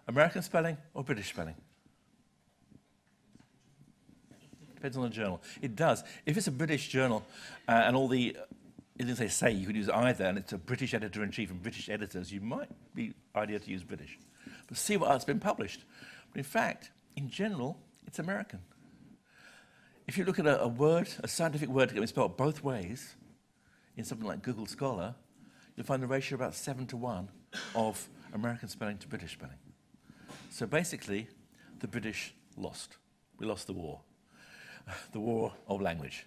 American spelling or British spelling? Depends on the journal. It does. If it's a British journal uh, and all the uh, it did not say say, you could use either, and it's a British editor in chief and British editors, you might be idea to use British see what has been published. But in fact, in general, it's American. If you look at a, a word, a scientific word that can be spelled both ways, in something like Google Scholar, you'll find the ratio about 7 to 1 of American spelling to British spelling. So basically, the British lost. We lost the war, the war of language.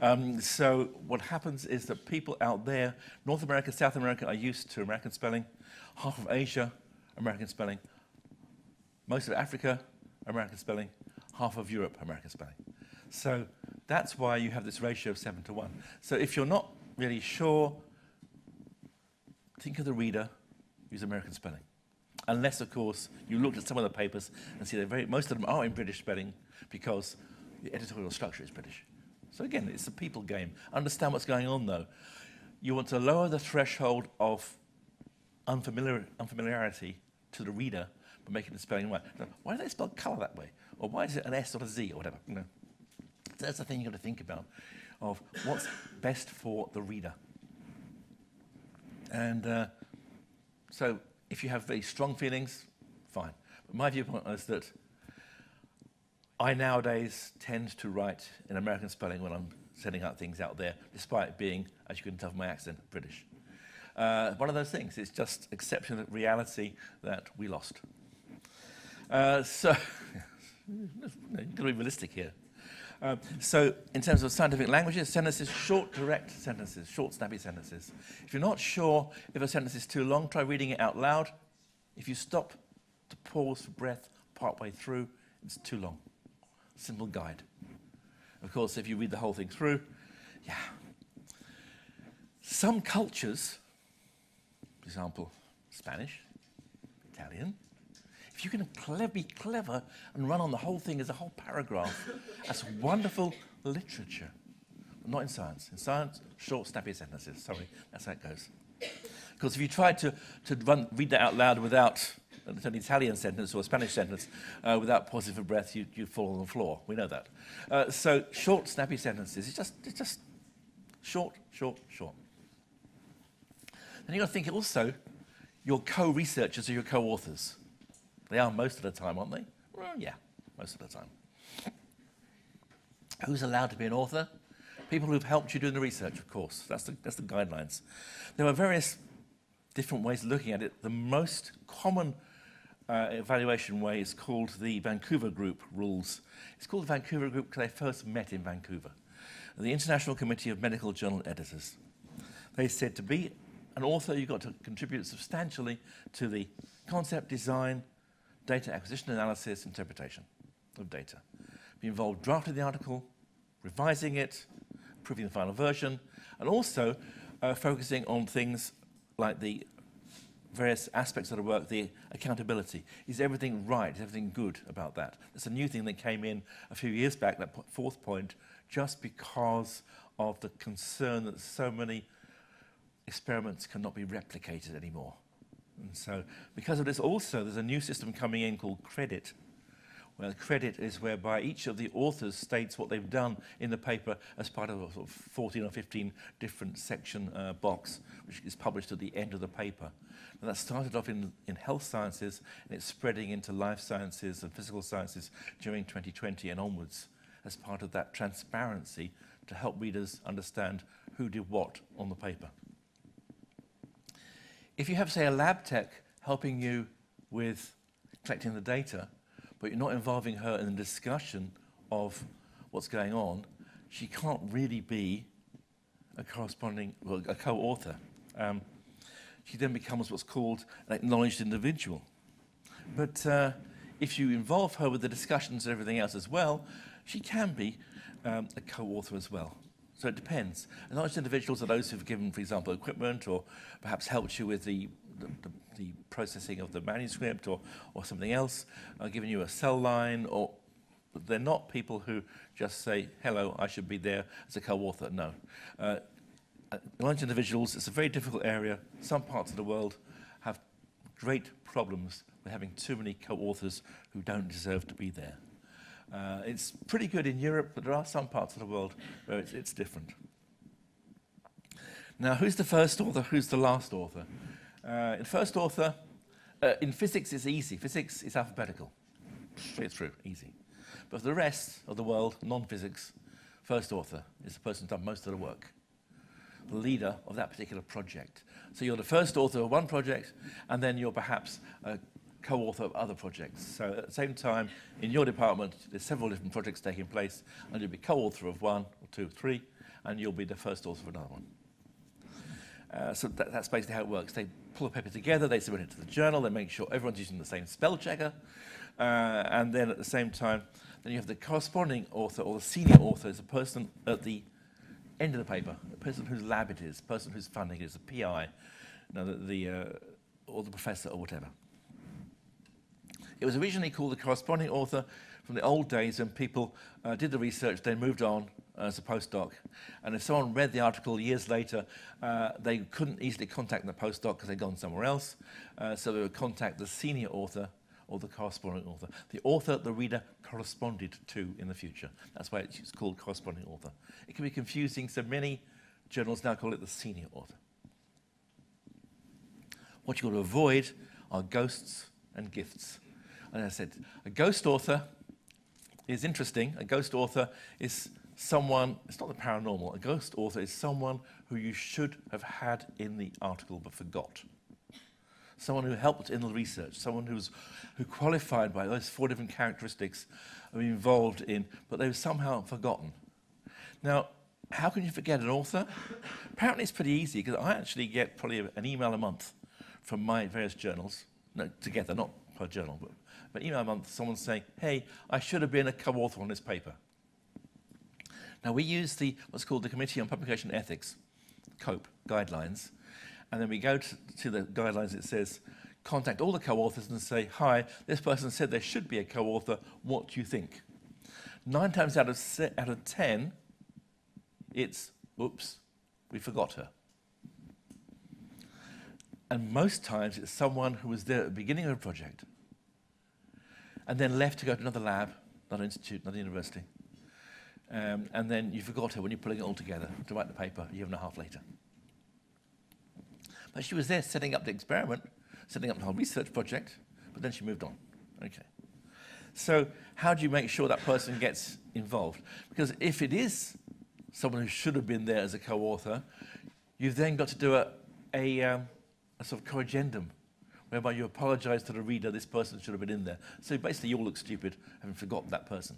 Um, so what happens is that people out there, North America, South America, are used to American spelling. Half of Asia American spelling. Most of Africa, American spelling. Half of Europe, American spelling. So that's why you have this ratio of 7 to 1. So if you're not really sure, think of the reader, use American spelling. Unless, of course, you looked at some of the papers and see that very, most of them are in British spelling because the editorial structure is British. So again, it's a people game. Understand what's going on, though. You want to lower the threshold of unfamiliar, unfamiliarity to the reader by making the spelling right. why do they spell colour that way? Or why is it an S or a Z or whatever? You know. So that's the thing you've got to think about of what's best for the reader. And uh, so if you have very strong feelings, fine. But my viewpoint is that I nowadays tend to write in American spelling when I'm sending out things out there, despite being, as you can tell from my accent, British uh, one of those things. It's just accepting reality that we lost. Uh, so, you've got to be realistic here. Um, so, in terms of scientific languages, sentences, short, direct sentences, short, snappy sentences. If you're not sure if a sentence is too long, try reading it out loud. If you stop to pause for breath partway through, it's too long. Simple guide. Of course, if you read the whole thing through, yeah. Some cultures for example, Spanish, Italian. If you can be clever and run on the whole thing as a whole paragraph, that's wonderful literature. But not in science. In science, short, snappy sentences. Sorry, that's how it goes. Because if you try to, to run, read that out loud without an Italian sentence or a Spanish sentence uh, without pausing for breath, you, you fall on the floor. We know that. Uh, so short, snappy sentences. It's just, it's just short, short, short. Then you've got to think also, your co-researchers are your co-authors. They are most of the time, aren't they? Well, yeah, most of the time. Who's allowed to be an author? People who've helped you doing the research, of course. That's the, that's the guidelines. There are various different ways of looking at it. The most common uh, evaluation way is called the Vancouver Group rules. It's called the Vancouver Group because they first met in Vancouver. The International Committee of Medical Journal Editors. They said to be and also you've got to contribute substantially to the concept design, data acquisition analysis, interpretation of data. Be involved drafting the article, revising it, proving the final version, and also uh, focusing on things like the various aspects of the work, the accountability. Is everything right? Is everything good about that? It's a new thing that came in a few years back, that fourth point, just because of the concern that so many experiments cannot be replicated anymore. And so because of this also, there's a new system coming in called credit, Well, credit is whereby each of the authors states what they've done in the paper as part of a sort of 14 or 15 different section uh, box, which is published at the end of the paper. And that started off in, in health sciences, and it's spreading into life sciences and physical sciences during 2020 and onwards as part of that transparency to help readers understand who did what on the paper. If you have, say, a lab tech helping you with collecting the data, but you're not involving her in the discussion of what's going on, she can't really be a corresponding, well, a co-author. Um, she then becomes what's called an acknowledged individual. But uh, if you involve her with the discussions and everything else as well, she can be um, a co-author as well. So it depends. large individuals are those who've given, for example, equipment or perhaps helped you with the, the, the, the processing of the manuscript or, or something else, uh, given you a cell line, or they're not people who just say, hello, I should be there as a co-author. No. Uh, large uh, individuals, it's a very difficult area. Some parts of the world have great problems with having too many co-authors who don't deserve to be there. Uh, it's pretty good in Europe, but there are some parts of the world where it's, it's different. Now, who's the first author? Who's the last author? Uh, in first author, uh, in physics, it's easy. Physics is alphabetical, straight through, easy. But for the rest of the world, non-physics, first author is the person who's done most of the work, the leader of that particular project. So you're the first author of one project, and then you're perhaps a co-author of other projects. So at the same time, in your department, there's several different projects taking place, and you'll be co-author of one, or two, three, and you'll be the first author of another one. Uh, so that, that's basically how it works. They pull a paper together, they submit it to the journal, they make sure everyone's using the same spell checker, uh, and then at the same time, then you have the corresponding author or the senior author is a person at the end of the paper, a person whose lab it is, the person whose funding it is, a PI, you know, the, the uh, or the professor or whatever. It was originally called the corresponding author from the old days when people uh, did the research, they moved on as a postdoc. And if someone read the article years later, uh, they couldn't easily contact the postdoc because they'd gone somewhere else. Uh, so they would contact the senior author or the corresponding author. The author the reader corresponded to in the future. That's why it's called corresponding author. It can be confusing, so many journals now call it the senior author. What you've got to avoid are ghosts and gifts. I said, a ghost author is interesting. A ghost author is someone, it's not the paranormal, a ghost author is someone who you should have had in the article but forgot. Someone who helped in the research, someone who's, who qualified by those four different characteristics are involved in, but they were somehow forgotten. Now, how can you forget an author? Apparently it's pretty easy because I actually get probably an email a month from my various journals, no, together, not per journal, but but email month, someone saying, hey, I should have been a co-author on this paper. Now we use the, what's called the Committee on Publication Ethics, COPE, guidelines, and then we go to, to the guidelines, it says, contact all the co-authors and say, hi, this person said there should be a co-author, what do you think? Nine times out of, out of 10, it's, oops, we forgot her. And most times it's someone who was there at the beginning of a project and then left to go to another lab, another institute, another university. Um, and then you forgot her when you're pulling it all together to write the paper a year and a half later. But she was there setting up the experiment, setting up the whole research project, but then she moved on. Okay. So how do you make sure that person gets involved? Because if it is someone who should have been there as a co-author, you've then got to do a, a, um, a sort of co-agendum whereby you apologize to the reader, this person should have been in there. So basically you all look stupid having forgotten that person.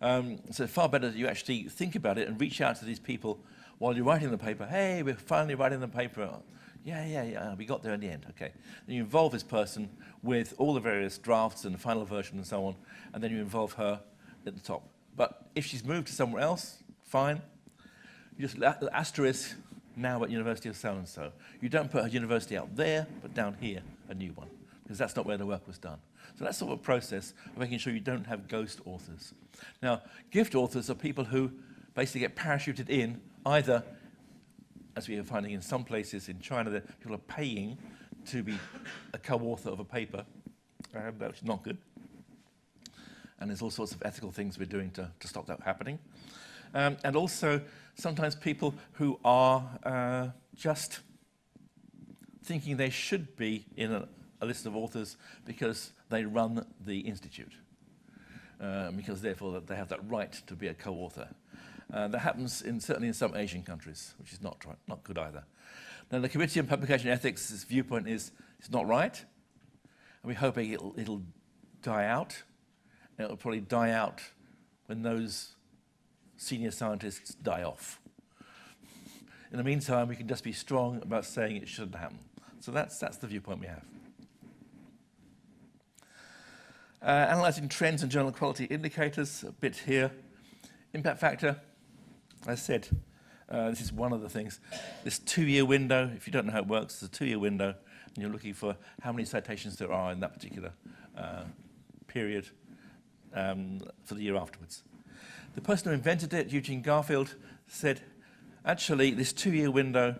Um, so far better that you actually think about it and reach out to these people while you're writing the paper. Hey, we're finally writing the paper. Yeah, yeah, yeah, we got there in the end, okay. Then you involve this person with all the various drafts and the final version and so on, and then you involve her at the top. But if she's moved to somewhere else, fine. You just asterisk now at University of so-and-so. You don't put her university out there, but down here a new one, because that's not where the work was done. So that's sort of a process of making sure you don't have ghost authors. Now, gift authors are people who basically get parachuted in, either, as we are finding in some places in China, that people are paying to be a co-author of a paper, uh, which is not good. And there's all sorts of ethical things we're doing to, to stop that happening. Um, and also, sometimes people who are uh, just thinking they should be in a, a list of authors because they run the institute, um, because therefore they have that right to be a co-author. Uh, that happens in, certainly in some Asian countries, which is not, not good either. Now, the Committee on Publication Ethics' viewpoint is it's not right, and we hoping it'll, it'll die out. And it'll probably die out when those senior scientists die off. In the meantime, we can just be strong about saying it shouldn't happen. So that's, that's the viewpoint we have. Uh, analyzing trends and journal quality indicators, a bit here. Impact factor, as I said, uh, this is one of the things. This two-year window, if you don't know how it works, it's a two-year window, and you're looking for how many citations there are in that particular uh, period um, for the year afterwards. The person who invented it, Eugene Garfield, said, actually, this two-year window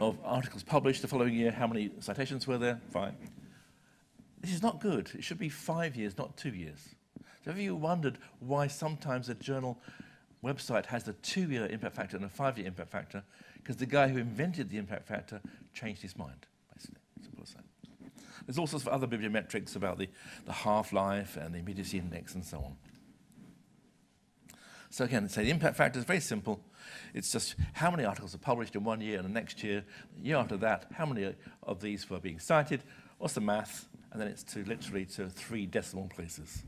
of articles published the following year, how many citations were there, fine. This is not good. It should be five years, not two years. So have you wondered why sometimes a journal website has a two-year impact factor and a five-year impact factor? Because the guy who invented the impact factor changed his mind, basically. Simple as that. There's all sorts of other bibliometrics about the, the half-life and the immediacy index and so on. So again, say the impact factor is very simple. It's just how many articles are published in one year and the next year, the year after that, how many of these were being cited, what's the math, and then it's to literally to three decimal places,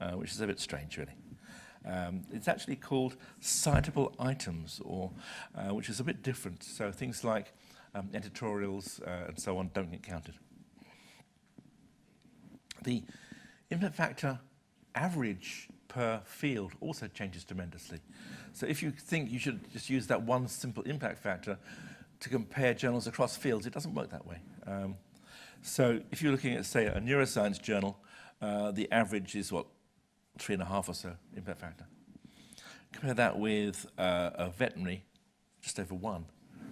uh, which is a bit strange, really. Um, it's actually called citable items, or uh, which is a bit different. So things like um, editorials uh, and so on don't get counted. The impact factor average per field also changes tremendously. So if you think you should just use that one simple impact factor to compare journals across fields, it doesn't work that way. Um, so if you're looking at, say, a neuroscience journal, uh, the average is, what, three and a half or so impact factor. Compare that with uh, a veterinary, just over one.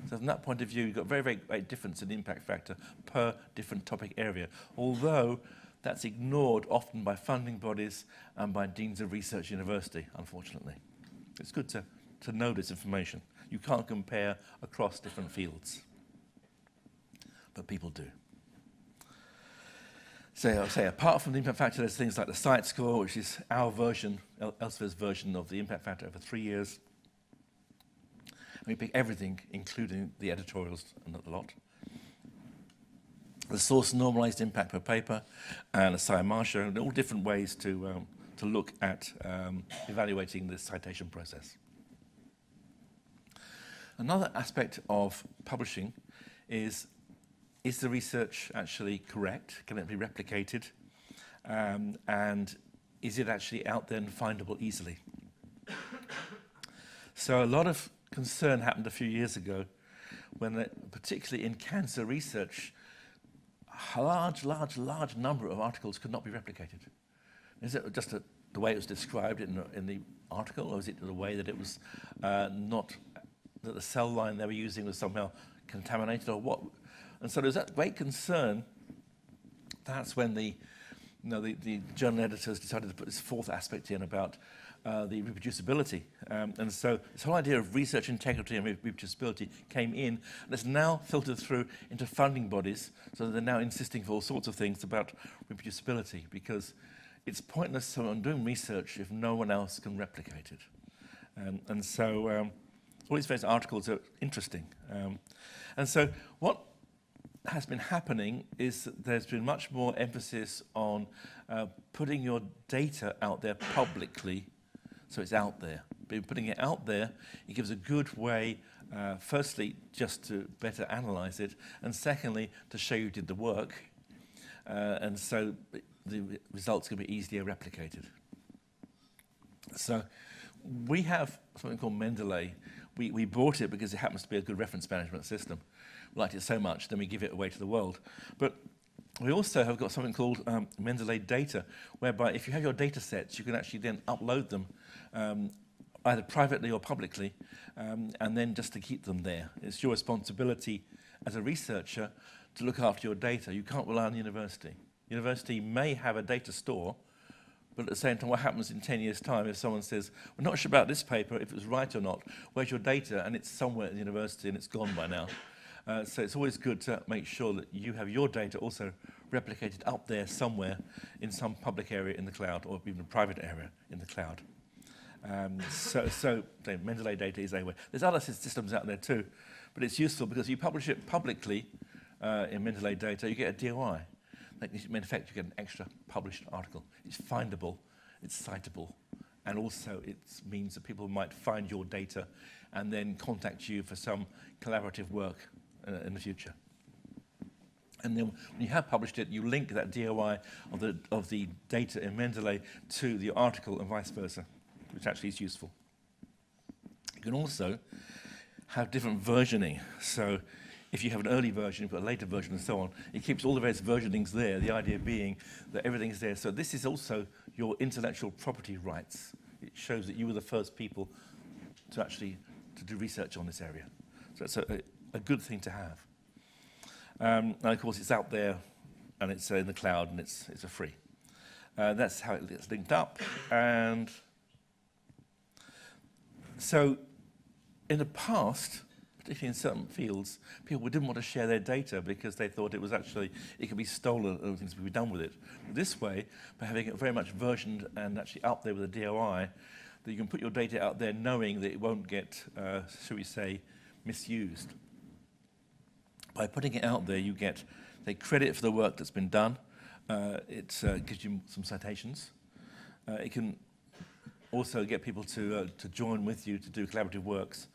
So from that point of view, you've got very, very great difference in impact factor per different topic area. Although that's ignored often by funding bodies and by deans of research university, unfortunately. It's good to, to know this information. You can't compare across different fields, but people do. So, say, apart from the impact factor, there's things like the site score, which is our version, Elsevier's version of the impact factor over three years. And we pick everything, including the editorials and the lot the source normalized impact per paper, and a Sayamarsha, and all different ways to, um, to look at um, evaluating the citation process. Another aspect of publishing is, is the research actually correct? Can it be replicated? Um, and is it actually out there and findable easily? so a lot of concern happened a few years ago when, the, particularly in cancer research, a large, large, large number of articles could not be replicated. Is it just a, the way it was described in, in the article, or is it the way that it was uh, not, that the cell line they were using was somehow contaminated or what? And so there's that great concern. That's when the, you know, the, the journal editors decided to put this fourth aspect in about uh, the reproducibility. Um, and so this whole idea of research integrity and reproducibility came in, and it's now filtered through into funding bodies, so they're now insisting for all sorts of things about reproducibility, because it's pointless someone doing research if no one else can replicate it. Um, and so um, all these various articles are interesting. Um, and so what has been happening is that there's been much more emphasis on uh, putting your data out there publicly so it's out there. Been putting it out there, it gives a good way, uh, firstly, just to better analyze it, and secondly, to show you did the work. Uh, and so the results can be easier replicated. So we have something called Mendeley. We, we bought it because it happens to be a good reference management system. We liked it so much, then we give it away to the world. But we also have got something called um, Mendeley data, whereby if you have your data sets, you can actually then upload them um, either privately or publicly, um, and then just to keep them there. It's your responsibility as a researcher to look after your data. You can't rely on the university. University may have a data store, but at the same time, what happens in 10 years' time if someone says, we're not sure about this paper, if it was right or not, where's your data? And it's somewhere at the university and it's gone by now. Uh, so it's always good to make sure that you have your data also replicated up there somewhere in some public area in the cloud or even a private area in the cloud. Um, so, so Mendeley data is a way. There's other systems out there too, but it's useful because you publish it publicly uh, in Mendeley data, you get a DOI. in fact, you get an extra published article. It's findable, it's citable, and also it means that people might find your data and then contact you for some collaborative work uh, in the future. And then when you have published it, you link that DOI of the, of the data in Mendeley to the article and vice versa which actually is useful. You can also have different versioning. So if you have an early version, you've got a later version, and so on. It keeps all the various versionings there, the idea being that everything's there. So this is also your intellectual property rights. It shows that you were the first people to actually to do research on this area. So it's a, a, good thing to have. Um, and of course, it's out there, and it's uh, in the cloud, and it's, it's a free. Uh, that's how it's linked up, and so in the past, particularly in certain fields, people didn't want to share their data because they thought it was actually, it could be stolen and things could be done with it. This way, by having it very much versioned and actually out there with the DOI, that you can put your data out there knowing that it won't get, uh, shall we say, misused. By putting it out there, you get the credit for the work that's been done. Uh, it uh, gives you some citations. Uh, it can also get people to, uh, to join with you to do collaborative works.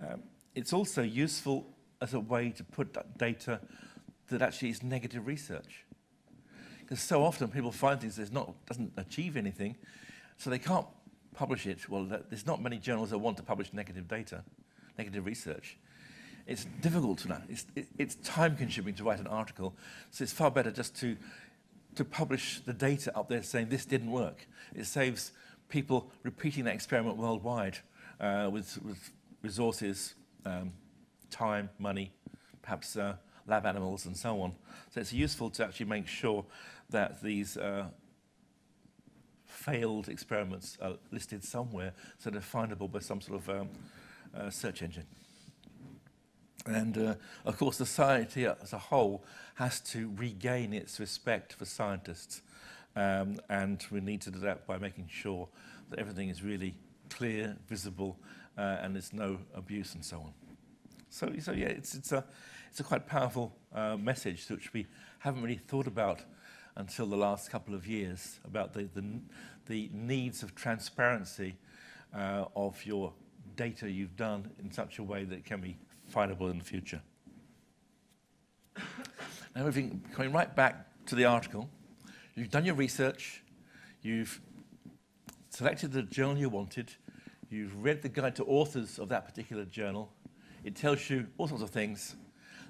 Um, it's also useful as a way to put data that actually is negative research. Because so often people find things that not, doesn't achieve anything, so they can't publish it. Well, there's not many journals that want to publish negative data, negative research. It's difficult to know. It's, it's time-consuming to write an article, so it's far better just to, to publish the data up there saying this didn't work. It saves people repeating that experiment worldwide uh, with, with, resources, um, time, money, perhaps uh, lab animals and so on. So it's useful to actually make sure that these uh, failed experiments are listed somewhere so they're findable by some sort of um, uh, search engine. And uh, of course, society as a whole has to regain its respect for scientists um, and we need to do that by making sure that everything is really clear, visible, uh, and there's no abuse and so on. So, so yeah, it's, it's, a, it's a quite powerful uh, message which we haven't really thought about until the last couple of years about the, the, the needs of transparency uh, of your data you've done in such a way that it can be findable in the future. now, moving, coming right back to the article, You've done your research, you've selected the journal you wanted, you've read the guide to authors of that particular journal, it tells you all sorts of things.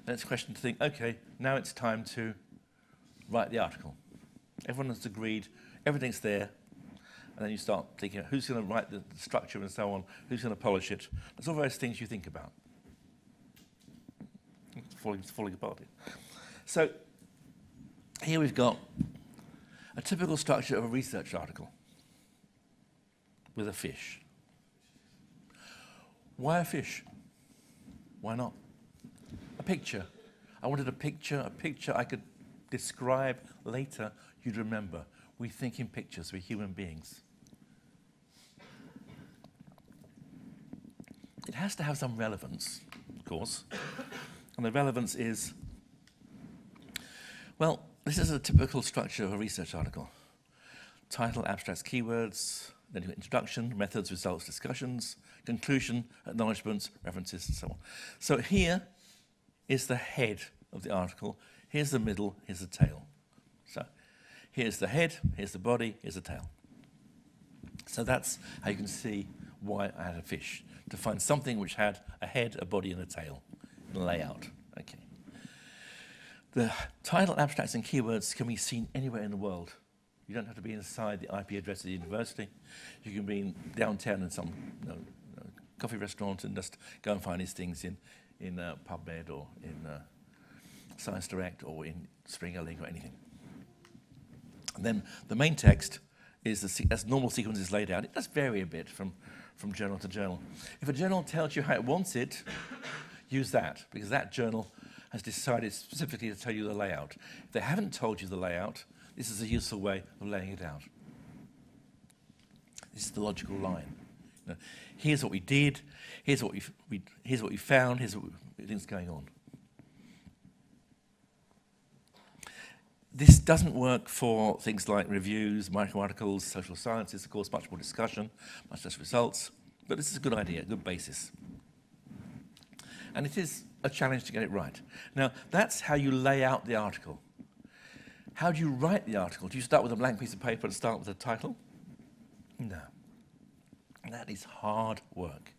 Then it's a question to think, okay, now it's time to write the article. Everyone has agreed, everything's there, and then you start thinking, who's going to write the, structure and so on, who's going to polish it. It's all those things you think about. It's falling, it's falling apart. So here we've got a typical structure of a research article with a fish. Why a fish? Why not? A picture. I wanted a picture, a picture I could describe later, you'd remember. We think in pictures, we're human beings. It has to have some relevance, of course. And the relevance is, well, this is a typical structure of a research article. Title, abstracts, keywords, then introduction, methods, results, discussions, conclusion, acknowledgements, references, and so on. So here is the head of the article. Here's the middle, here's the tail. So here's the head, here's the body, here's the tail. So that's how you can see why I had a fish, to find something which had a head, a body, and a tail in the layout. The title abstracts and keywords can be seen anywhere in the world. You don't have to be inside the IP address of the university. You can be in downtown in some you know, coffee restaurant and just go and find these things in, in uh, PubMed or in uh, Science Direct or in SpringerLink or anything. And then the main text is the as normal sequence is laid out. It does vary a bit from, from journal to journal. If a journal tells you how it wants it, use that because that journal has decided specifically to tell you the layout. If they haven't told you the layout, this is a useful way of laying it out. This is the logical line. You know, here's what we did, here's what we, we, here's what we found, here's what things going on. This doesn't work for things like reviews, micro articles, social sciences, of course, much more discussion, much less results. But this is a good idea, a good basis. And it is a challenge to get it right. Now, that's how you lay out the article. How do you write the article? Do you start with a blank piece of paper and start with a title? No. That is hard work.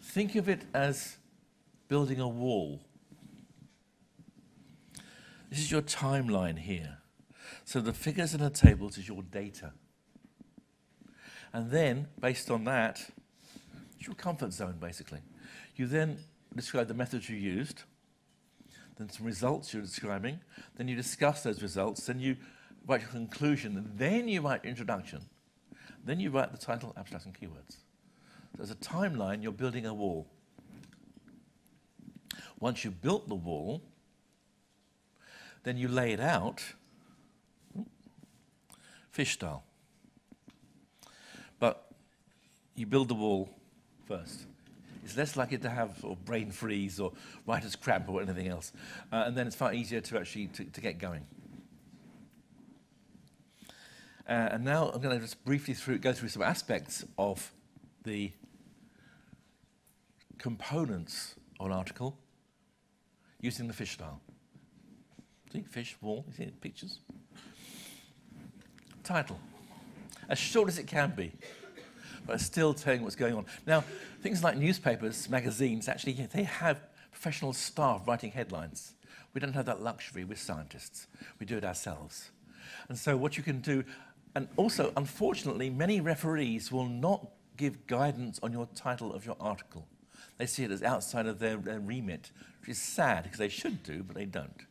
Think of it as building a wall. This is your timeline here. So the figures and the tables is your data. And then, based on that, it's your comfort zone, basically. You then describe the methods you used, then some results you're describing, then you discuss those results, then you write your conclusion, then you write your introduction, then you write the title, abstract, and keywords. So as a timeline, you're building a wall. Once you've built the wall, then you lay it out fish style. But you build the wall first. It's less likely to have or brain freeze or writer's cramp or anything else. Uh, and then it's far easier to actually to, to get going. Uh, and now I'm going to just briefly through, go through some aspects of the components of an article using the fish style. See, fish, wall, you see pictures. Title, as short as it can be but still telling what's going on. Now, things like newspapers, magazines, actually, yeah, they have professional staff writing headlines. We don't have that luxury with scientists. We do it ourselves. And so what you can do, and also, unfortunately, many referees will not give guidance on your title of your article. They see it as outside of their, their remit, which is sad because they should do, but they don't.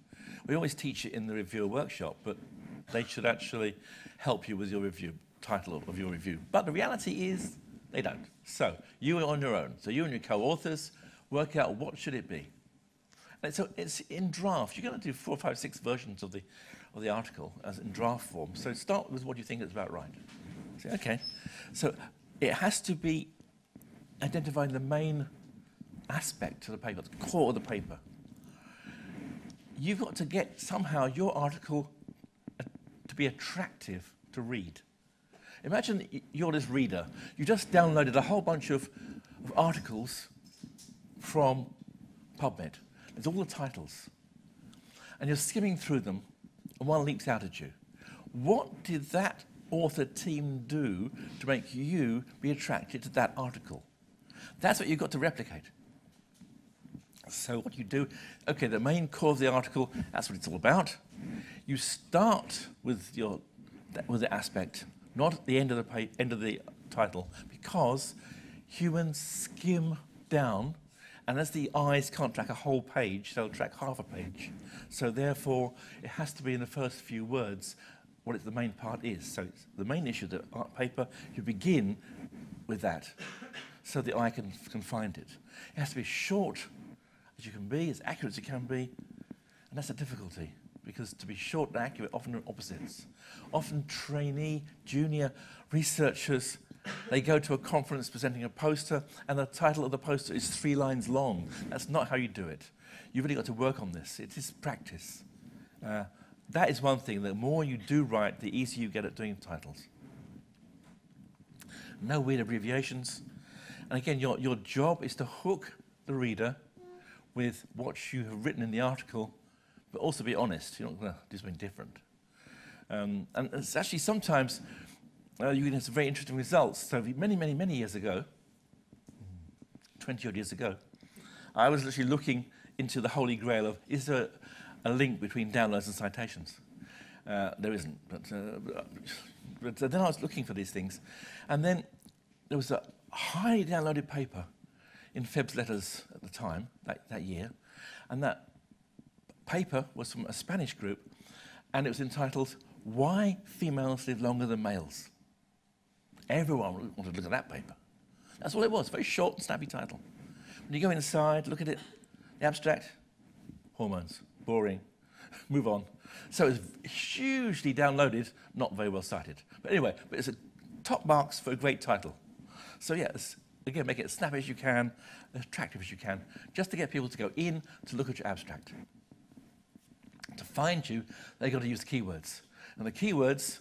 We always teach it in the reviewer workshop, but they should actually help you with your review title of your review. But the reality is they don't. So you are on your own. So you and your co-authors work out what should it be. And so it's in draft. You're going to do four, five, six versions of the, of the article as in draft form. So start with what you think is about right. okay. So it has to be identifying the main aspect to the paper, the core of the paper. You've got to get somehow your article uh, to be attractive to read. Imagine you're this reader. You just downloaded a whole bunch of, of articles from PubMed. There's all the titles. And you're skimming through them, and one leaps out at you. What did that author team do to make you be attracted to that article? That's what you've got to replicate. So what you do, okay, the main core of the article, that's what it's all about. You start with your with the aspect not at the end of the, pay, end of the title, because humans skim down, and as the eyes can't track a whole page, they'll track half a page. So therefore, it has to be in the first few words what it, the main part is. So it's the main issue of the art paper, you begin with that, so the eye can, can find it. It has to be short as you can be, as accurate as it can be, and that's a difficulty because to be short and accurate often are opposites. Often trainee, junior researchers, they go to a conference presenting a poster and the title of the poster is three lines long. That's not how you do it. You've really got to work on this. It is practice. Uh, that is one thing. The more you do write, the easier you get at doing titles. No weird abbreviations. And again, your, your job is to hook the reader with what you have written in the article but also be honest. You're not going to do something different. Um, and it's actually sometimes uh, you can have some very interesting results. So many, many, many years ago, 20 odd years ago, I was literally looking into the holy grail of is there a link between downloads and citations? Uh, there isn't. But, uh, but then I was looking for these things. And then there was a highly downloaded paper in Feb's letters at the time, that, that year. And that paper was from a Spanish group, and it was entitled Why Females Live Longer Than Males. Everyone wanted to look at that paper. That's all it was, very short and snappy title. When you go inside, look at it, the abstract, hormones, boring, move on. So it's hugely downloaded, not very well cited. But anyway, but it's top marks for a great title. So yes, again, make it as snappy as you can, attractive as you can, just to get people to go in to look at your abstract to find you, they've got to use the keywords. And the keywords,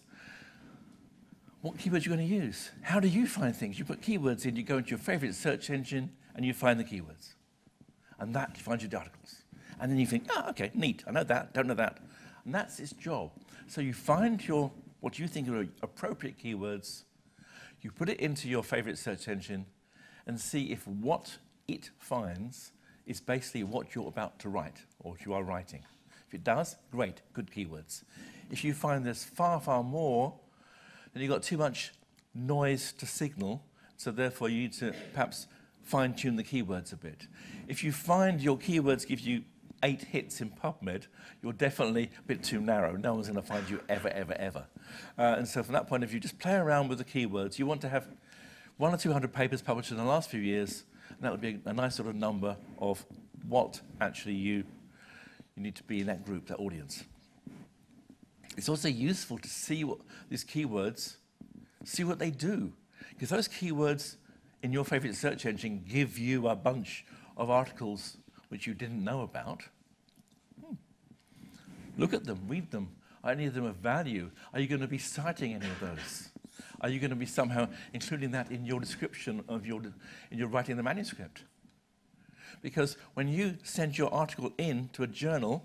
what keywords are you going to use? How do you find things? You put keywords in, you go into your favorite search engine, and you find the keywords. And that finds you the articles. And then you think, oh, okay, neat, I know that, don't know that. And that's its job. So you find your what you think are appropriate keywords, you put it into your favorite search engine, and see if what it finds is basically what you're about to write or what you are writing. If it does, great, good keywords. If you find there's far, far more, then you've got too much noise to signal, so therefore you need to perhaps fine tune the keywords a bit. If you find your keywords give you eight hits in PubMed, you're definitely a bit too narrow. No one's going to find you ever, ever, ever. Uh, and so, from that point of view, just play around with the keywords. You want to have one or two hundred papers published in the last few years, and that would be a, a nice sort of number of what actually you you need to be in that group, that audience. It's also useful to see what these keywords, see what they do. Because those keywords in your favorite search engine give you a bunch of articles which you didn't know about. Hmm. Look at them, read them. Are any of them of value? Are you going to be citing any of those? Are you going to be somehow including that in your description of your, in your writing the manuscript? Because when you send your article in to a journal,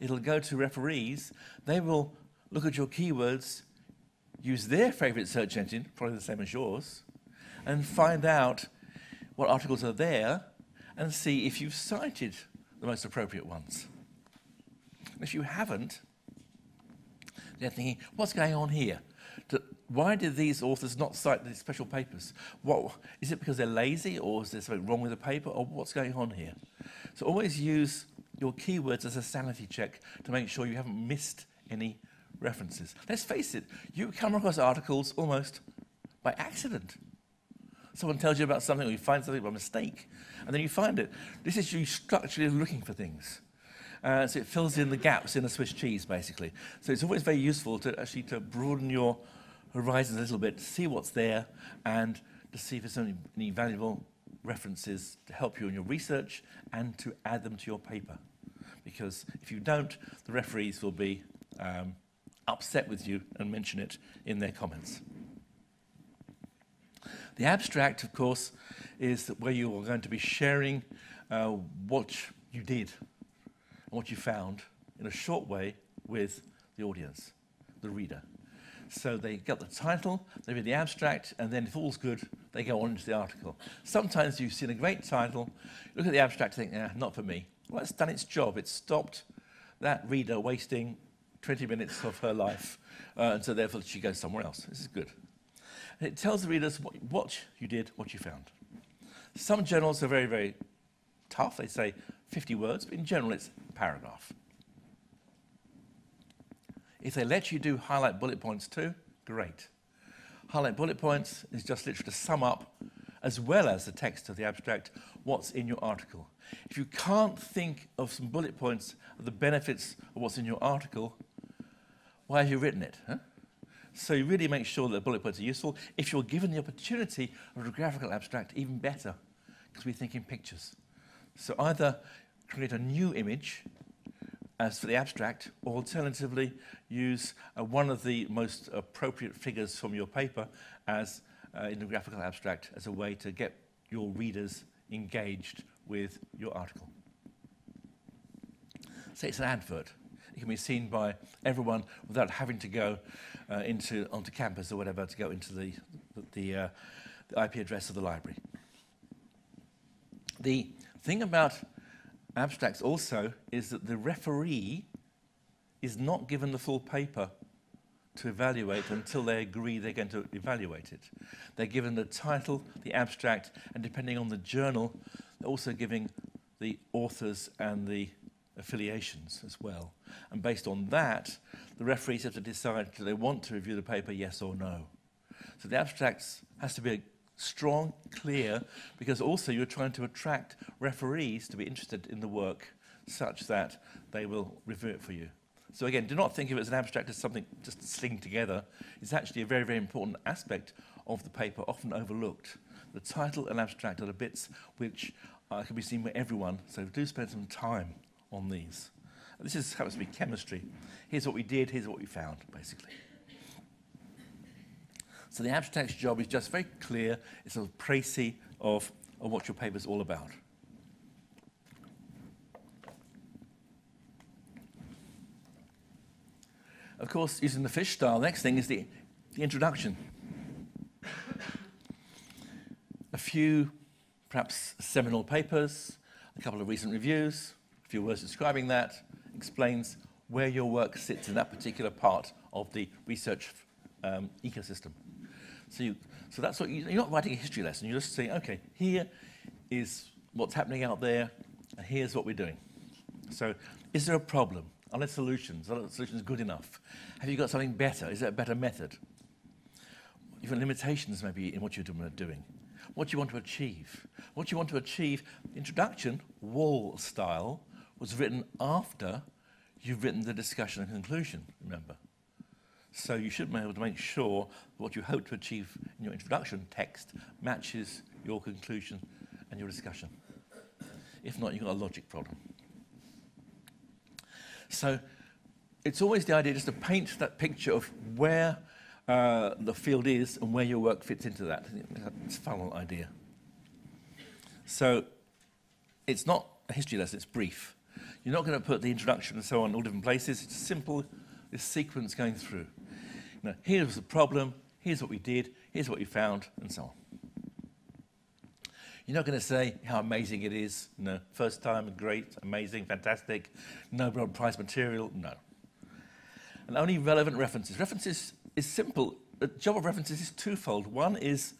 it'll go to referees. They will look at your keywords, use their favorite search engine, probably the same as yours, and find out what articles are there and see if you've cited the most appropriate ones. If you haven't, they're thinking, what's going on here? why do these authors not cite these special papers? What, is it because they're lazy or is there something wrong with the paper or what's going on here? So always use your keywords as a sanity check to make sure you haven't missed any references. Let's face it, you come across articles almost by accident. Someone tells you about something or you find something by mistake and then you find it. This is you structurally looking for things. Uh, so it fills in the gaps in a Swiss cheese, basically. So it's always very useful to actually to broaden your horizons a little bit, to see what's there, and to see if there's any, any valuable references to help you in your research and to add them to your paper. Because if you don't, the referees will be um, upset with you and mention it in their comments. The abstract, of course, is where you are going to be sharing uh, what you did and what you found in a short way with the audience, the reader. So they get the title, they read the abstract, and then if all's good, they go on into the article. Sometimes you've seen a great title, look at the abstract, think, nah, not for me. Well, it's done its job. It's stopped that reader wasting 20 minutes of her life, uh, and so therefore she goes somewhere else. This is good. And it tells the readers what, what you did, what you found. Some journals are very, very tough. They say 50 words, but in general it's a paragraph. If they let you do highlight bullet points too, great. Highlight bullet points is just literally to sum up, as well as the text of the abstract, what's in your article. If you can't think of some bullet points of the benefits of what's in your article, why have you written it? Huh? So you really make sure that the bullet points are useful. If you're given the opportunity of a graphical abstract, even better, because we think in pictures. So either create a new image as for the abstract, or alternatively, use uh, one of the most appropriate figures from your paper as uh, in the graphical abstract as a way to get your readers engaged with your article. Say it's an advert. It can be seen by everyone without having to go uh, into onto campus or whatever to go into the the, uh, the IP address of the library. The thing about abstracts also is that the referee is not given the full paper to evaluate until they agree they're going to evaluate it. They're given the title, the abstract, and depending on the journal, they're also giving the authors and the affiliations as well. And based on that, the referees have to decide do they want to review the paper, yes or no. So the abstracts has to be strong, clear, because also you're trying to attract referees to be interested in the work such that they will review it for you. So again, do not think of it as an abstract as something just to sling together. It's actually a very, very important aspect of the paper, often overlooked. The title and abstract are the bits which uh, can be seen by everyone, so do spend some time on these. This is, happens to be chemistry. Here's what we did, here's what we found, basically. So the abstract's job is just very clear. It's a précis of, of what your paper's all about. Of course, using the fish style, the next thing is the, the introduction. a few, perhaps, seminal papers, a couple of recent reviews, a few words describing that, explains where your work sits in that particular part of the research um, ecosystem. So, you, so that's what you, are not writing a history lesson. You're just saying, okay, here is what's happening out there, and here's what we're doing. So, is there a problem? Are there solutions? Are the solutions good enough? Have you got something better? Is there a better method? Even limitations, maybe, in what you're doing. What you want to achieve. What you want to achieve. Introduction, wall style, was written after you've written the discussion and conclusion, remember. So you should be able to make sure what you hope to achieve in your introduction text matches your conclusion and your discussion. If not, you've got a logic problem. So it's always the idea just to paint that picture of where uh, the field is and where your work fits into that. It's a funnel idea. So it's not a history lesson, it's brief. You're not going to put the introduction and so on in all different places. It's simple, this sequence going through know, here's the problem, here's what we did, here's what we found, and so on. You're not going to say how amazing it is. No, first time, great, amazing, fantastic, Nobel Prize material. No. And only relevant references. References is simple. The job of references is twofold. One is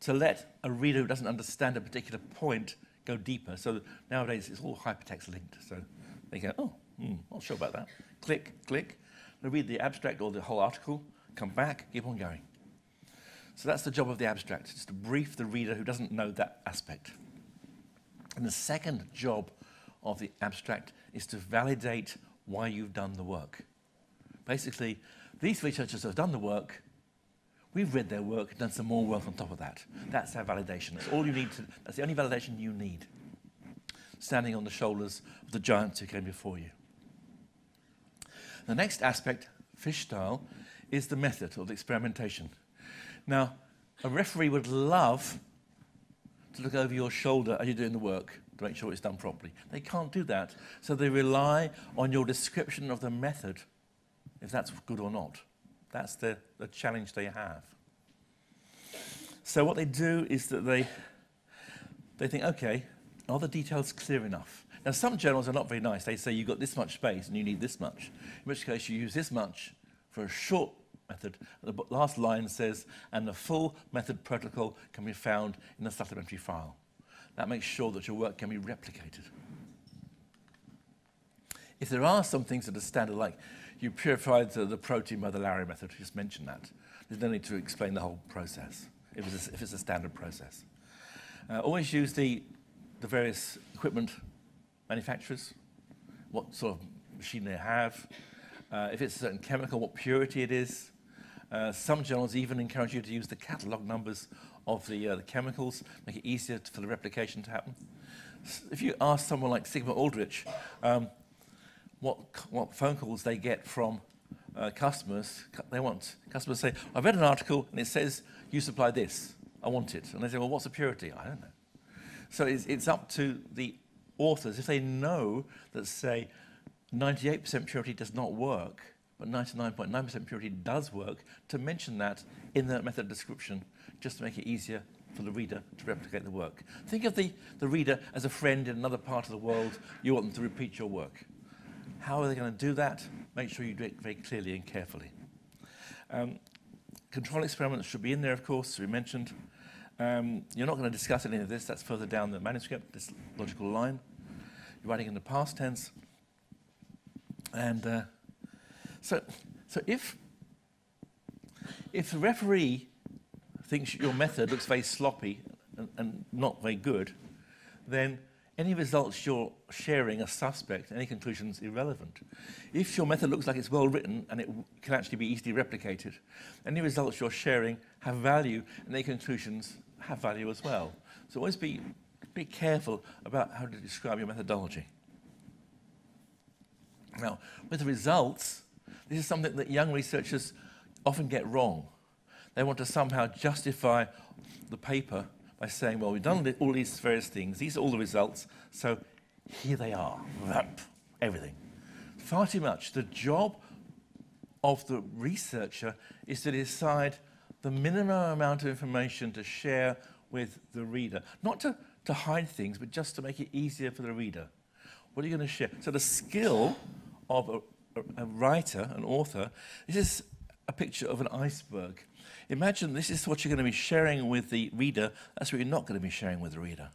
to let a reader who doesn't understand a particular point go deeper. So nowadays it's all hypertext linked. So they go, oh, I'm hmm, not sure about that. Click, click, read the abstract or the whole article, come back, keep on going. So that's the job of the abstract, just to brief the reader who doesn't know that aspect. And the second job of the abstract is to validate why you've done the work. Basically, these researchers have done the work, we've read their work, done some more work on top of that. That's our validation. That's all you need to, that's the only validation you need. Standing on the shoulders of the giants who came before you. The next aspect, fish style, is the method or the experimentation. Now, a referee would love to look over your shoulder as you're doing the work to make sure it's done properly. They can't do that, so they rely on your description of the method, if that's good or not. That's the, the challenge they have. So what they do is that they, they think, okay, are the details clear enough? Now, some journals are not very nice. They say you've got this much space and you need this much, in which case you use this much for a short method. The last line says, and the full method protocol can be found in the supplementary file. That makes sure that your work can be replicated. If there are some things that are standard, like you purified the, the protein by the Larry method, just mention that. There's no need to explain the whole process, if it's a, if it's a standard process. Uh, always use the, the various equipment manufacturers, what sort of machine they have, uh, if it's a certain chemical, what purity it is. Uh, some journals even encourage you to use the catalog numbers of the, uh, the chemicals, make it easier to, for the replication to happen. So if you ask someone like Sigma Aldrich um, what, what phone calls they get from uh, customers, they want. Customers say, I read an article and it says you supply this, I want it. And they say, well, what's the purity? I don't know. So it's, it's up to the authors, if they know that, say, 98% purity does not work, but 99.9% .9 purity does work, to mention that in the method description, just to make it easier for the reader to replicate the work. Think of the, the reader as a friend in another part of the world. You want them to repeat your work. How are they going to do that? Make sure you do it very clearly and carefully. Um, control experiments should be in there, of course, we mentioned. Um, you're not going to discuss any of this. That's further down the manuscript, this logical line writing in the past tense. And uh, so, so if, if the referee thinks your method looks very sloppy and, and not very good, then any results you're sharing are suspect, any conclusions irrelevant. If your method looks like it's well written and it can actually be easily replicated, any results you're sharing have value and any conclusions have value as well. So always be be careful about how to describe your methodology. Now, with the results, this is something that young researchers often get wrong. They want to somehow justify the paper by saying, well, we've done all these various things, these are all the results, so here they are, everything. Far too much. The job of the researcher is to decide the minimum amount of information to share with the reader, not to to hide things, but just to make it easier for the reader. What are you going to share? So the skill of a, a, writer, an author, this is a picture of an iceberg. Imagine this is what you're going to be sharing with the reader. That's what you're not going to be sharing with the reader.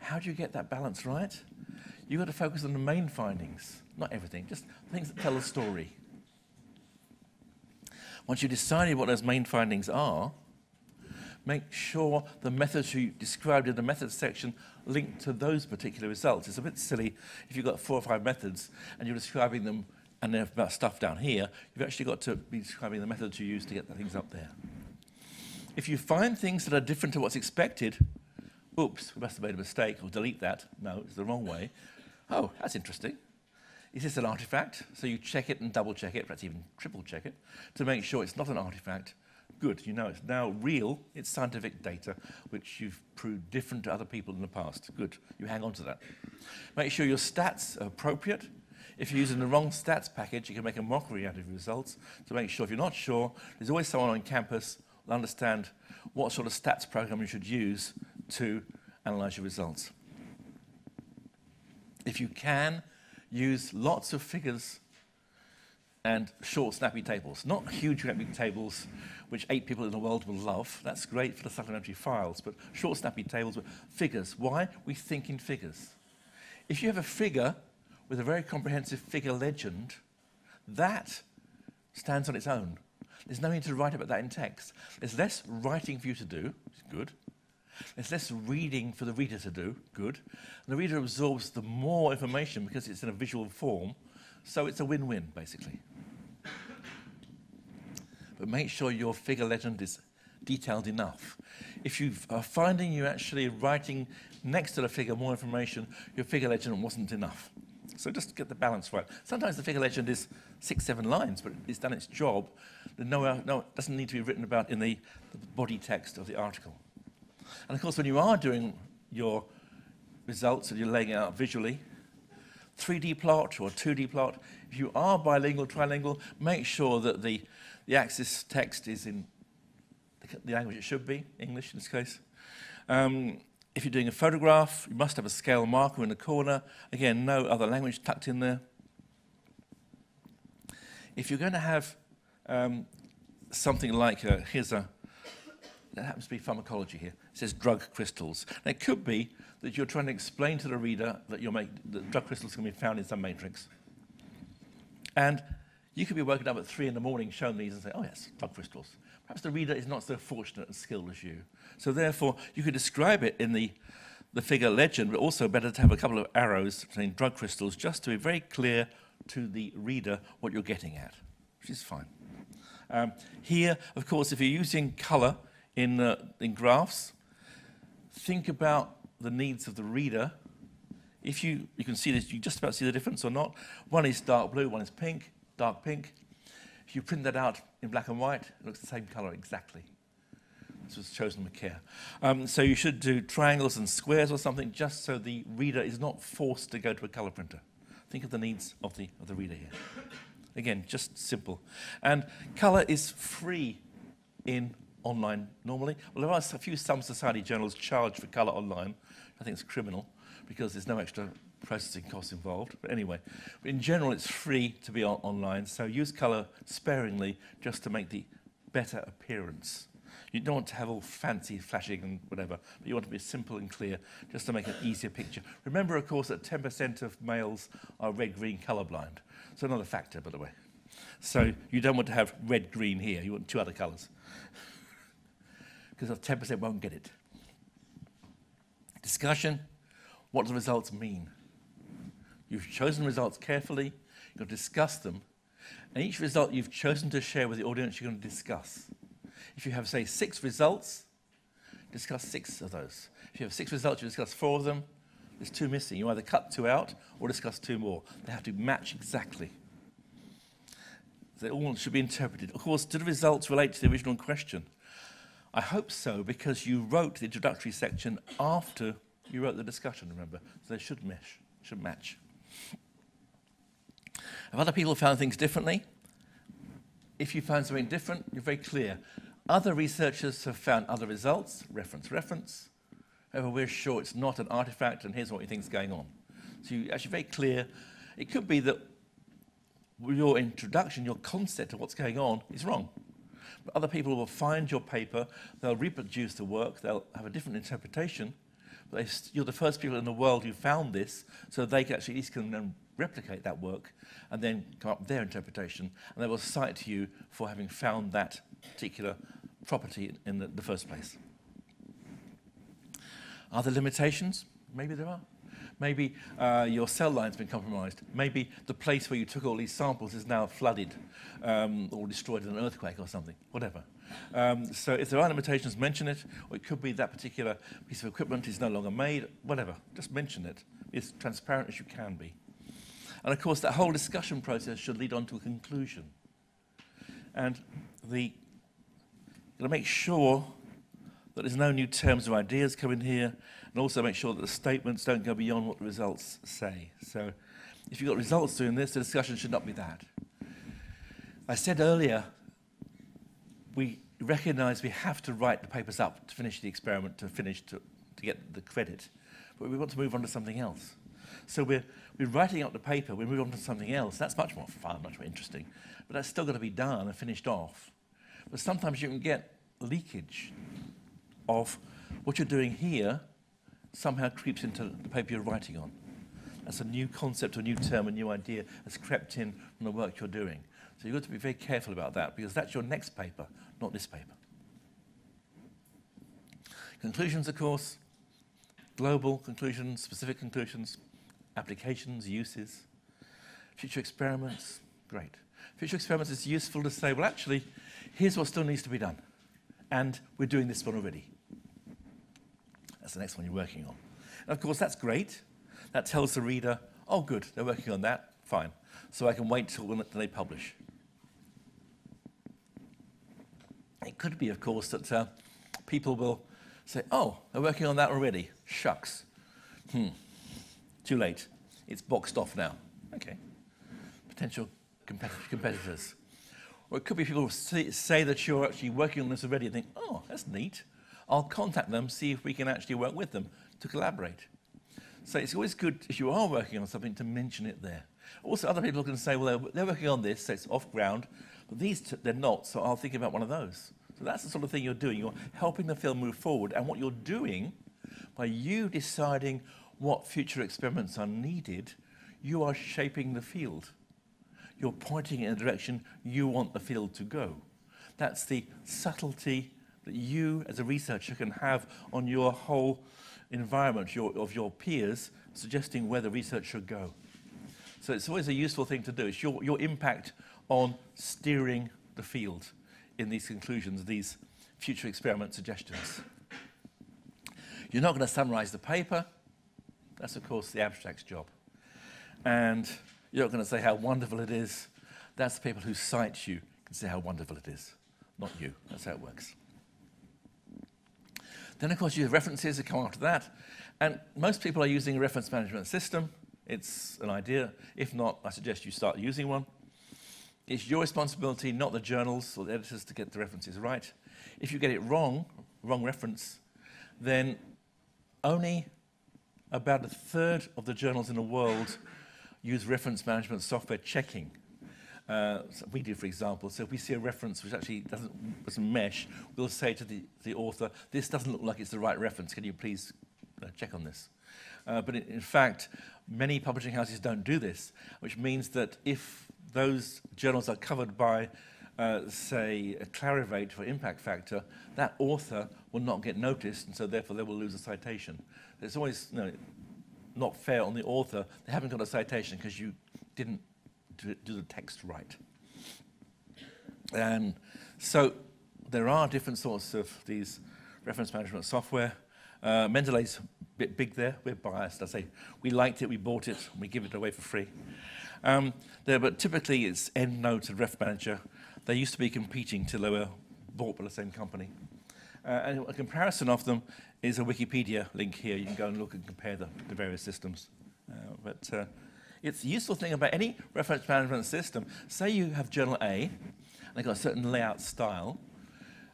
How do you get that balance right? You've got to focus on the main findings, not everything, just things that tell a story. Once you've decided what those main findings are, make sure the methods you described in the methods section link to those particular results. It's a bit silly if you've got four or five methods and you're describing them and they stuff down here. You've actually got to be describing the methods you use to get the things up there. If you find things that are different to what's expected, oops, we must have made a mistake, or delete that. No, it's the wrong way. Oh, that's interesting. Is this an artifact? So you check it and double check it, perhaps even triple check it, to make sure it's not an artifact good. You know, it's now real. It's scientific data, which you've proved different to other people in the past. Good. You hang on to that. Make sure your stats are appropriate. If you're using the wrong stats package, you can make a mockery out of your results. So make sure if you're not sure, there's always someone on campus who'll understand what sort of stats program you should use to analyze your results. If you can, use lots of figures and short, snappy tables. Not huge, snappy tables which eight people in the world will love. That's great for the supplementary files, but short, snappy tables with figures. Why? We think in figures. If you have a figure with a very comprehensive figure legend, that stands on its own. There's no need to write about that in text. There's less writing for you to do, which is good. There's less reading for the reader to do, good. And the reader absorbs the more information because it's in a visual form. So it's a win-win, basically but make sure your figure legend is detailed enough. If you are finding you're actually writing next to the figure more information, your figure legend wasn't enough. So just get the balance right. Sometimes the figure legend is six, seven lines, but it's done its job. No, no, it doesn't need to be written about in the, the body text of the article. And of course, when you are doing your results and you're laying out visually, 3D plot or 2D plot, if you are bilingual, trilingual, make sure that the the Axis text is in the language it should be, English in this case. Um, if you're doing a photograph, you must have a scale marker in the corner. Again, no other language tucked in there. If you're going to have um, something like, a, here's a, that happens to be pharmacology here, it says drug crystals. Now, it could be that you're trying to explain to the reader that, you're make, that drug crystals can be found in some matrix. And you could be woken up at three in the morning, shown these, and say, oh, yes, drug crystals. Perhaps the reader is not so fortunate and skilled as you. So, therefore, you could describe it in the, the figure legend, but also better to have a couple of arrows saying drug crystals just to be very clear to the reader what you're getting at, which is fine. Um, here, of course, if you're using color in, uh, in graphs, think about the needs of the reader. If you, you can see this, you just about see the difference or not. One is dark blue, one is pink dark pink. If you print that out in black and white, it looks the same color exactly. This was chosen with care. Um, so you should do triangles and squares or something just so the reader is not forced to go to a color printer. Think of the needs of the, of the reader here. Again, just simple. And color is free in online normally. Well, there are a few some society journals charge for color online. I think it's criminal because there's no extra processing costs involved. But anyway, in general, it's free to be on online, so use color sparingly just to make the better appearance. You don't want to have all fancy flashing and whatever, but you want to be simple and clear just to make an easier picture. Remember, of course, that 10% of males are red-green colorblind. So another factor, by the way. So you don't want to have red-green here. You want two other colors. because 10% won't get it. Discussion, what do the results mean? You've chosen results carefully, you're going to discuss them, and each result you've chosen to share with the audience, you're going to discuss. If you have, say, six results, discuss six of those. If you have six results, you discuss four of them. There's two missing. You either cut two out or discuss two more. They have to match exactly. They all should be interpreted. Of course, do the results relate to the original question? I hope so, because you wrote the introductory section after you wrote the discussion, remember? So they should mesh, should match. If other people found things differently, if you found something different, you're very clear. Other researchers have found other results, reference, reference. However, we're sure it's not an artifact, and here's what we think is going on. So you're actually very clear. It could be that your introduction, your concept of what's going on is wrong. But other people will find your paper, they'll reproduce the work, they'll have a different interpretation, they, you're the first people in the world who found this, so they can actually at least can replicate that work and then come up with their interpretation, and they will cite you for having found that particular property in the, the first place. Are there limitations? Maybe there are. Maybe uh, your cell line's been compromised. Maybe the place where you took all these samples is now flooded um, or destroyed in an earthquake or something, whatever. Um, so if there are limitations, mention it. Or it could be that particular piece of equipment is no longer made, whatever. Just mention it. Be as transparent as you can be. And of course, that whole discussion process should lead on to a conclusion. And the, to make sure that there's no new terms or ideas coming here, and also make sure that the statements don't go beyond what the results say. So if you've got results doing this, the discussion should not be that. I said earlier we recognize we have to write the papers up to finish the experiment, to finish, to, to get the credit. But we want to move on to something else. So we're, we're writing up the paper, we move on to something else. That's much more fun, much more interesting. But that's still got to be done and finished off. But sometimes you can get leakage of what you're doing here somehow creeps into the paper you're writing on. That's a new concept, a new term, a new idea has crept in from the work you're doing. So you've got to be very careful about that because that's your next paper not this paper. Conclusions, of course, global conclusions, specific conclusions, applications, uses, future experiments, great. Future experiments is useful to say, well, actually, here's what still needs to be done. And we're doing this one already. That's the next one you're working on. And of course, that's great. That tells the reader, oh, good, they're working on that, fine. So I can wait till they publish. It could be, of course, that uh, people will say, oh, they're working on that already. Shucks. Hmm. Too late. It's boxed off now. Okay. Potential compet competitors. Or it could be people say, say that you're actually working on this already and think, oh, that's neat. I'll contact them, see if we can actually work with them to collaborate. So it's always good, if you are working on something, to mention it there. Also, other people can say, well, they're, they're working on this, so it's off ground these, two, they're not, so I'll think about one of those. So that's the sort of thing you're doing. You're helping the film move forward. And what you're doing by you deciding what future experiments are needed, you are shaping the field. You're pointing in the direction you want the field to go. That's the subtlety that you, as a researcher, can have on your whole environment your, of your peers, suggesting where the research should go. So it's always a useful thing to do. It's your, your impact on steering the field in these conclusions, these future experiment suggestions. You're not going to summarize the paper. That's, of course, the abstract's job. And you're not going to say how wonderful it is. That's the people who cite you can say how wonderful it is, not you. That's how it works. Then, of course, you have references that come after that. And most people are using a reference management system. It's an idea. If not, I suggest you start using one. It's your responsibility, not the journals or the editors, to get the references right. If you get it wrong, wrong reference, then only about a third of the journals in the world use reference management software checking. Uh, so we do, for example. So if we see a reference which actually doesn't, doesn't mesh, we'll say to the, the author, this doesn't look like it's the right reference. Can you please uh, check on this? Uh, but in, in fact, many publishing houses don't do this, which means that if those journals are covered by, uh, say, a Clarivate for impact factor, that author will not get noticed, and so therefore they will lose a citation. It's always you know, not fair on the author. They haven't got a citation because you didn't do, the text right. And so there are different sorts of these reference management software. Uh, Mendeley's a bit big there. We're biased. I say we liked it, we bought it, we give it away for free. Um, there, but typically it's EndNote and Ref Manager. They used to be competing till they were bought by the same company. Uh, and a comparison of them is a Wikipedia link here. You can go and look and compare the, the various systems. Uh, but uh, it's a useful thing about any reference management system. Say you have journal A, and they've got a certain layout style,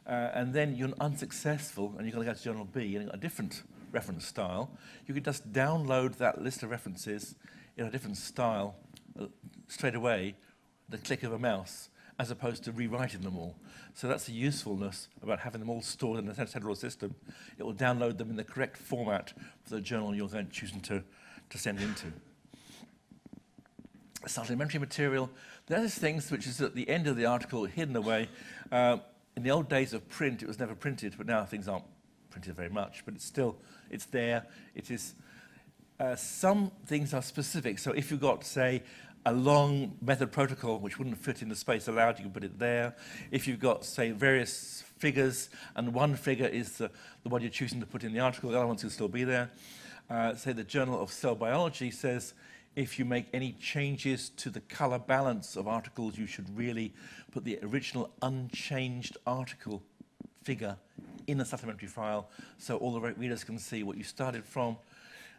uh, and then you're unsuccessful, and you're going to go to journal B, and you've got a different reference style. You can just download that list of references in a different style straight away, the click of a mouse, as opposed to rewriting them all. So that's the usefulness about having them all stored in a central system. It will download them in the correct format for the journal you're then choosing to, to send into. Supplementary material. There is things which is at the end of the article, hidden away. Uh, in the old days of print, it was never printed, but now things aren't printed very much. But it's still, it's there. It is uh, some things are specific. So if you've got, say, a long method protocol which wouldn't fit in the space allowed, you can put it there. If you've got, say, various figures, and one figure is the, the one you're choosing to put in the article, the other ones will still be there. Uh, say the Journal of Cell Biology says if you make any changes to the color balance of articles, you should really put the original unchanged article figure in the supplementary file so all the readers can see what you started from,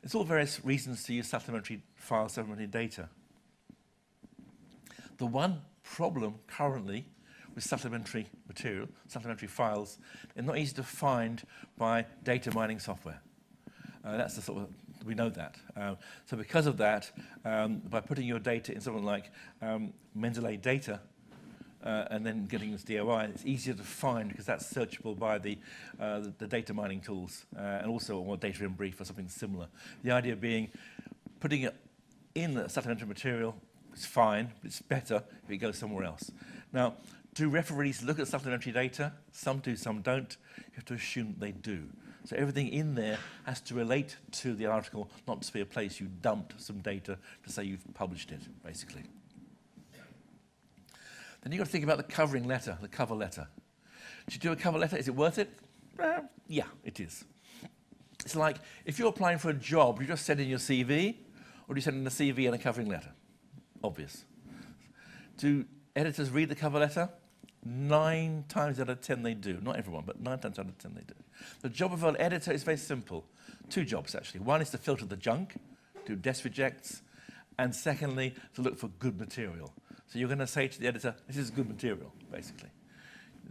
it's all various reasons to use supplementary file supplementary data. The one problem currently with supplementary material, supplementary files, they're not easy to find by data mining software. Uh, that's the sort of we know that. Um, so because of that, um, by putting your data in something like um, Mendeley data, uh, and then getting this DOI. It's easier to find because that's searchable by the, uh, the, the, data mining tools uh, and also or data in brief or something similar. The idea being putting it in the supplementary material is fine, but it's better if it goes somewhere else. Now, do referees look at supplementary data? Some do, some don't. You have to assume they do. So everything in there has to relate to the article, not to be a place you dumped some data to say you've published it, basically. Then you've got to think about the covering letter, the cover letter. Should you do a cover letter? Is it worth it? yeah, it is. It's like if you're applying for a job, do you just send in your CV, or do you send in a CV and a covering letter? Obvious. Do editors read the cover letter? Nine times out of ten they do. Not everyone, but nine times out of ten they do. The job of an editor is very simple. Two jobs, actually. One is to filter the junk, do desk rejects, and secondly, to look for good material. So you're going to say to the editor, this is good material, basically.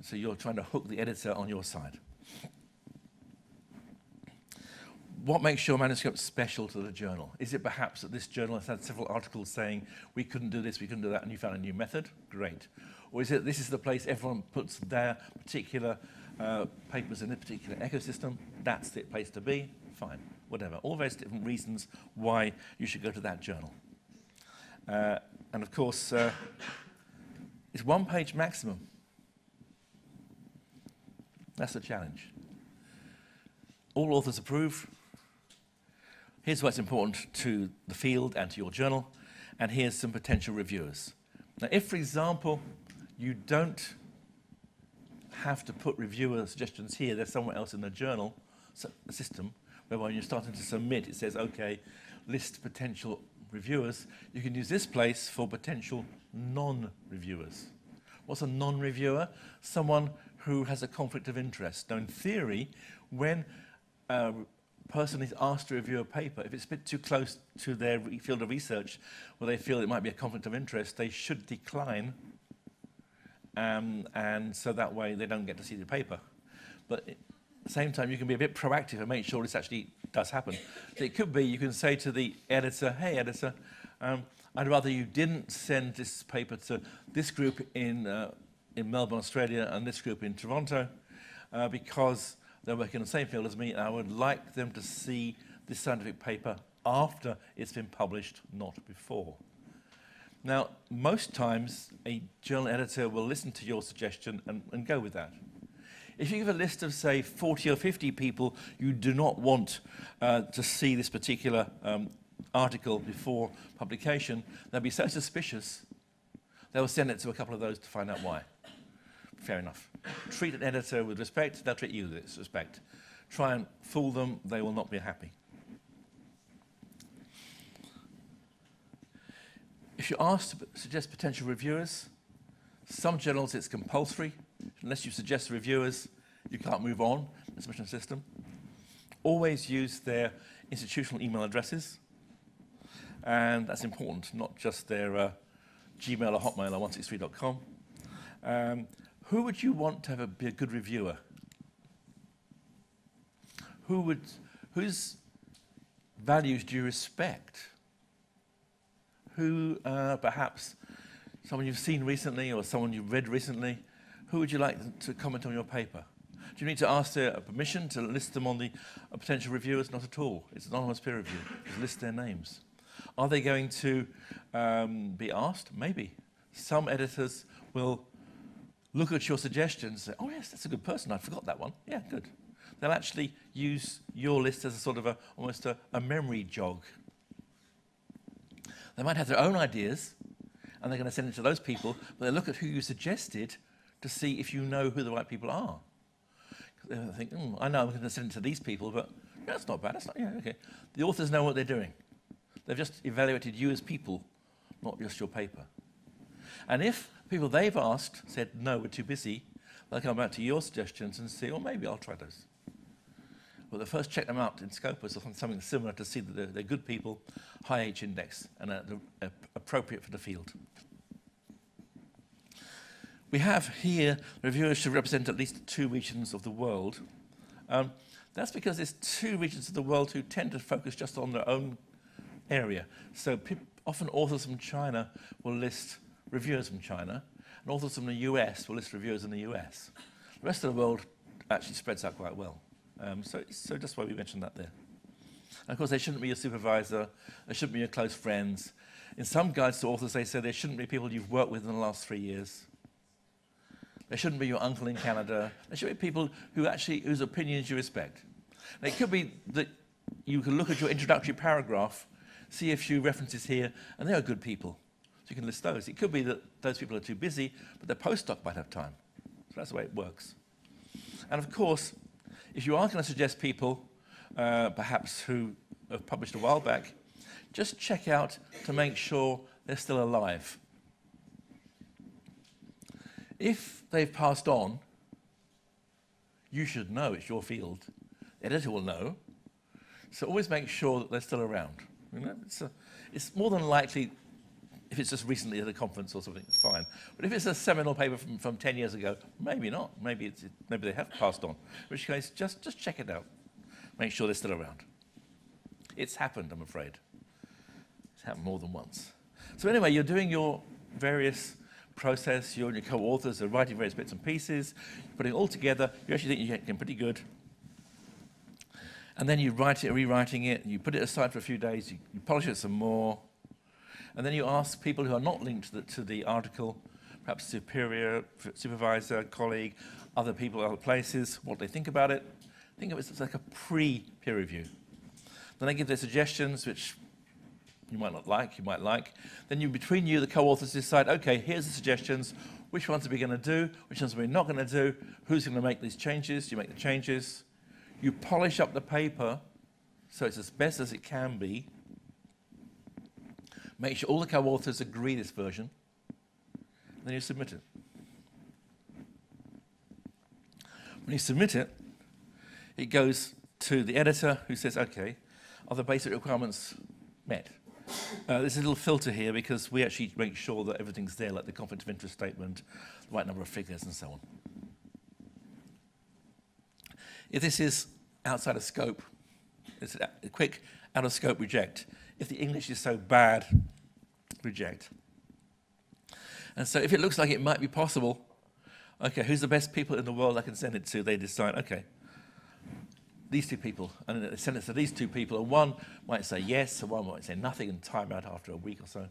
So you're trying to hook the editor on your side. What makes your manuscript special to the journal? Is it perhaps that this journal has had several articles saying, we couldn't do this, we couldn't do that, and you found a new method? Great. Or is it this is the place everyone puts their particular uh, papers in a particular ecosystem? That's the place to be? Fine. Whatever. All those different reasons why you should go to that journal. Uh, and of course, uh, it's one page maximum. That's a challenge. All authors approve. Here's what's important to the field and to your journal, and here's some potential reviewers. Now, if, for example, you don't have to put reviewer suggestions here, they're somewhere else in the journal system, where when you're starting to submit, it says, okay, list potential reviewers, you can use this place for potential non-reviewers. What's a non-reviewer? Someone who has a conflict of interest. Now, in theory, when a person is asked to review a paper, if it's a bit too close to their field of research, where they feel it might be a conflict of interest, they should decline, um, and so that way they don't get to see the paper. But it, the same time, you can be a bit proactive and make sure this actually does happen. So it could be you can say to the editor, hey, editor, um, I'd rather you didn't send this paper to this group in, uh, in Melbourne, Australia, and this group in Toronto, uh, because they're working in the same field as me, and I would like them to see this scientific paper after it's been published, not before. Now, most times, a journal editor will listen to your suggestion and, and go with that if you give a list of, say, 40 or 50 people you do not want uh, to see this particular um, article before publication, they'll be so suspicious, they'll send it to a couple of those to find out why. Fair enough. Treat an editor with respect, they'll treat you with respect. Try and fool them, they will not be happy. If you ask to suggest potential reviewers, some journals it's compulsory, Unless you suggest reviewers, you can't move on the submission system. Always use their institutional email addresses. And that's important, not just their uh, Gmail or Hotmail or 163.com. Um, who would you want to have a, be a good reviewer? Who would, whose values do you respect? Who, uh, perhaps, someone you've seen recently or someone you've read recently who would you like to comment on your paper? Do you need to ask their permission to list them on the uh, potential reviewers? Not at all. It's anonymous peer review. Just list their names. Are they going to um, be asked? Maybe. Some editors will look at your suggestions and say, oh, yes, that's a good person. I forgot that one. Yeah, good. They'll actually use your list as a sort of a, almost a, a memory jog. They might have their own ideas, and they're going to send it to those people, but they look at who you suggested to see if you know who the right people are. I think, mm, I know I'm going to send it to these people, but no, that's not bad. That's not, yeah, okay. The authors know what they're doing. They've just evaluated you as people, not just your paper. And if people they've asked said, no, we're too busy, they'll come back to your suggestions and say, well, maybe I'll try those. Well, they first check them out in Scopus or something similar to see that they're, they're good people, high H index, and uh, appropriate for the field. We have here reviewers should represent at least two regions of the world. Um, that's because there's two regions of the world who tend to focus just on their own area. So often authors from China will list reviewers from China, and authors from the US will list reviewers in the US. The rest of the world actually spreads out quite well. Um, so, so that's why we mentioned that there. And of course, they shouldn't be your supervisor, they shouldn't be your close friends. In some guides to authors, they say they shouldn't be people you've worked with in the last three years. They shouldn't be your uncle in Canada. They should be people who actually, whose opinions you respect. And it could be that you can look at your introductory paragraph, see a few references here, and they are good people. So you can list those. It could be that those people are too busy, but their postdoc might have time. So that's the way it works. And of course, if you are going to suggest people, uh, perhaps who have published a while back, just check out to make sure they're still alive. If they've passed on, you should know it's your field. The editor will know. So always make sure that they're still around. You know, it's, a, it's more than likely, if it's just recently at a conference or something, it's fine. But if it's a seminal paper from, from 10 years ago, maybe not. Maybe, it's, maybe they have passed on. In which case, just, just check it out. Make sure they're still around. It's happened, I'm afraid. It's happened more than once. So anyway, you're doing your various process, you and your co-authors are writing various bits and pieces, putting it all together, you actually think you're getting pretty good. And then you write it, rewriting it, you put it aside for a few days, you, you polish it some more, and then you ask people who are not linked to the, to the article, perhaps superior, supervisor, colleague, other people, other places, what they think about it. Think of it as like a pre-peer review. Then they give their suggestions, which you might not like, you might like. Then you, between you, the co-authors decide, okay, here's the suggestions. Which ones are we going to do? Which ones are we not going to do? Who's going to make these changes? You make the changes. You polish up the paper so it's as best as it can be. Make sure all the co-authors agree this version. Then you submit it. When you submit it, it goes to the editor who says, okay, are the basic requirements met? Uh, there's a little filter here because we actually make sure that everything's there, like the conflict of interest statement, the right number of figures, and so on. If this is outside of scope, it's a quick out of scope reject. If the English is so bad, reject. And so if it looks like it might be possible, okay, who's the best people in the world I can send it to? They decide, okay, these two people, and the sentence to these two people, and one might say yes, and one might say nothing, and time out after a week or so,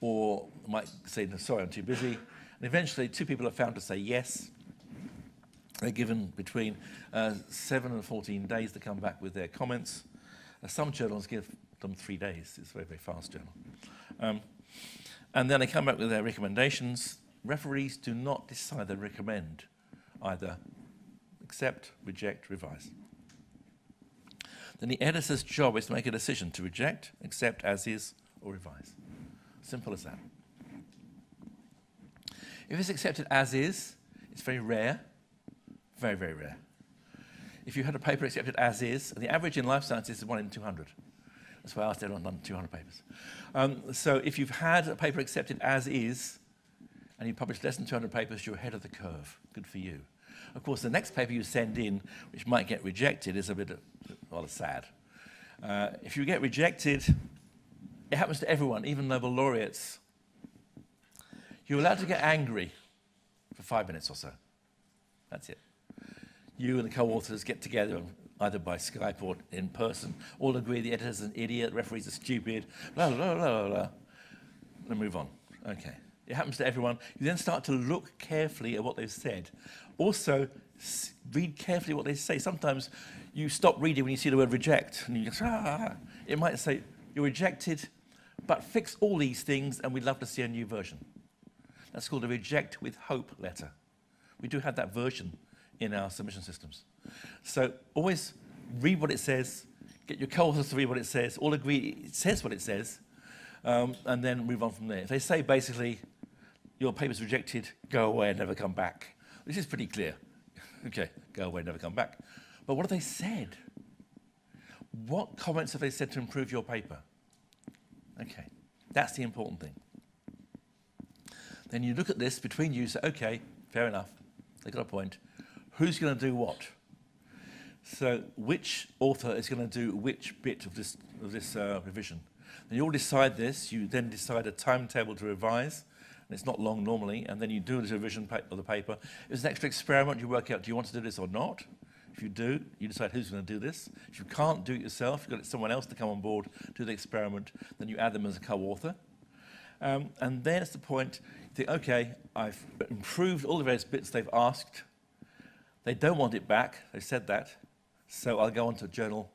or might say, no, sorry, I'm too busy. And eventually, two people are found to say yes. They're given between uh, 7 and 14 days to come back with their comments. Uh, some journals give them three days. It's a very, very fast journal. Um, and then they come back with their recommendations. Referees do not decide they recommend either accept, reject, revise then the editor's job is to make a decision to reject, accept as is, or revise. Simple as that. If it's accepted as is, it's very rare, very, very rare. If you had a paper accepted as is, the average in life sciences is 1 in 200. That's why I asked everyone done 200 papers. Um, so if you've had a paper accepted as is, and you published less than 200 papers, you're ahead of the curve. Good for you. Of course, the next paper you send in, which might get rejected, is a bit of, well, sad. Uh, if you get rejected, it happens to everyone, even Nobel laureates. You're allowed to get angry for five minutes or so. That's it. You and the co-authors get together either by Skype or in person, all agree the editor's an idiot, referees are stupid, blah, blah, blah, blah, blah. Then move on. Okay. It happens to everyone. You then start to look carefully at what they've said. Also, read carefully what they say. Sometimes you stop reading when you see the word reject, and you just, ah. It might say, You're rejected, but fix all these things, and we'd love to see a new version. That's called a reject with hope letter. We do have that version in our submission systems. So always read what it says, get your co-authors to read what it says, all agree it says what it says, um, and then move on from there. They say basically, your paper's rejected, go away and never come back. This is pretty clear. okay, go away, and never come back. But what have they said? What comments have they said to improve your paper? Okay, that's the important thing. Then you look at this between you, say, okay, fair enough, they got a point. Who's going to do what? So which author is going to do which bit of this, of this uh, revision? And you all decide this. You then decide a timetable to revise and it's not long normally, and then you do the revision of the paper. It's an extra experiment. You work out, do you want to do this or not? If you do, you decide who's going to do this. If you can't do it yourself, you've got someone else to come on board, do the experiment, then you add them as a co-author. Um, and then it's the point, you think, okay, I've improved all the various bits they've asked. They don't want it back, they said that, so I'll go on to journal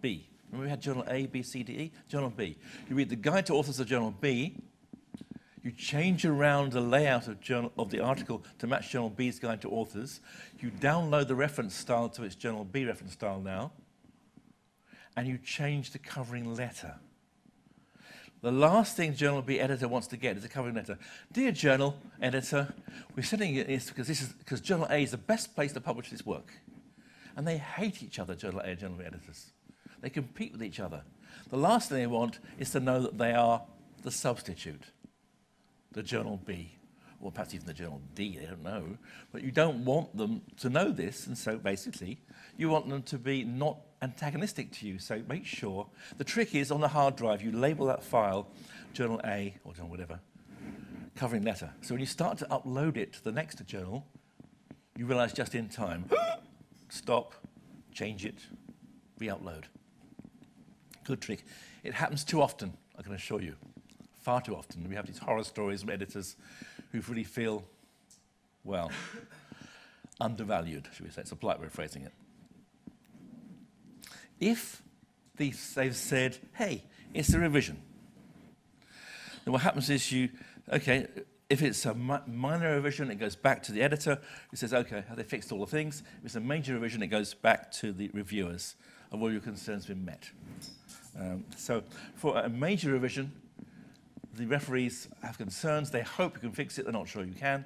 B. Remember we had journal A, B, C, D, E? Journal B. You read the guide to authors of journal B, you change around the layout of, journal, of, the article to match Journal B's Guide to Authors. You download the reference style to its Journal B reference style now. And you change the covering letter. The last thing Journal B editor wants to get is a covering letter. Dear Journal editor, we're sending you this because, this is, because Journal A is the best place to publish this work. And they hate each other, Journal A and Journal B editors. They compete with each other. The last thing they want is to know that they are the substitute the journal B, or perhaps even the journal D, they don't know. But you don't want them to know this, and so basically, you want them to be not antagonistic to you. So make sure the trick is on the hard drive, you label that file journal A or journal whatever, covering letter. So when you start to upload it to the next journal, you realize just in time stop, change it, re upload. Good trick. It happens too often, I can assure you far too often we have these horror stories from editors who really feel, well, undervalued, should we say. It's a polite way of phrasing it. If they've said, hey, it's a revision, then what happens is you, okay, if it's a minor revision, it goes back to the editor who says, okay, have they fixed all the things? If it's a major revision, it goes back to the reviewers. Have all your concerns been met? Um, so for a major revision, the referees have concerns. They hope you can fix it. They're not sure you can.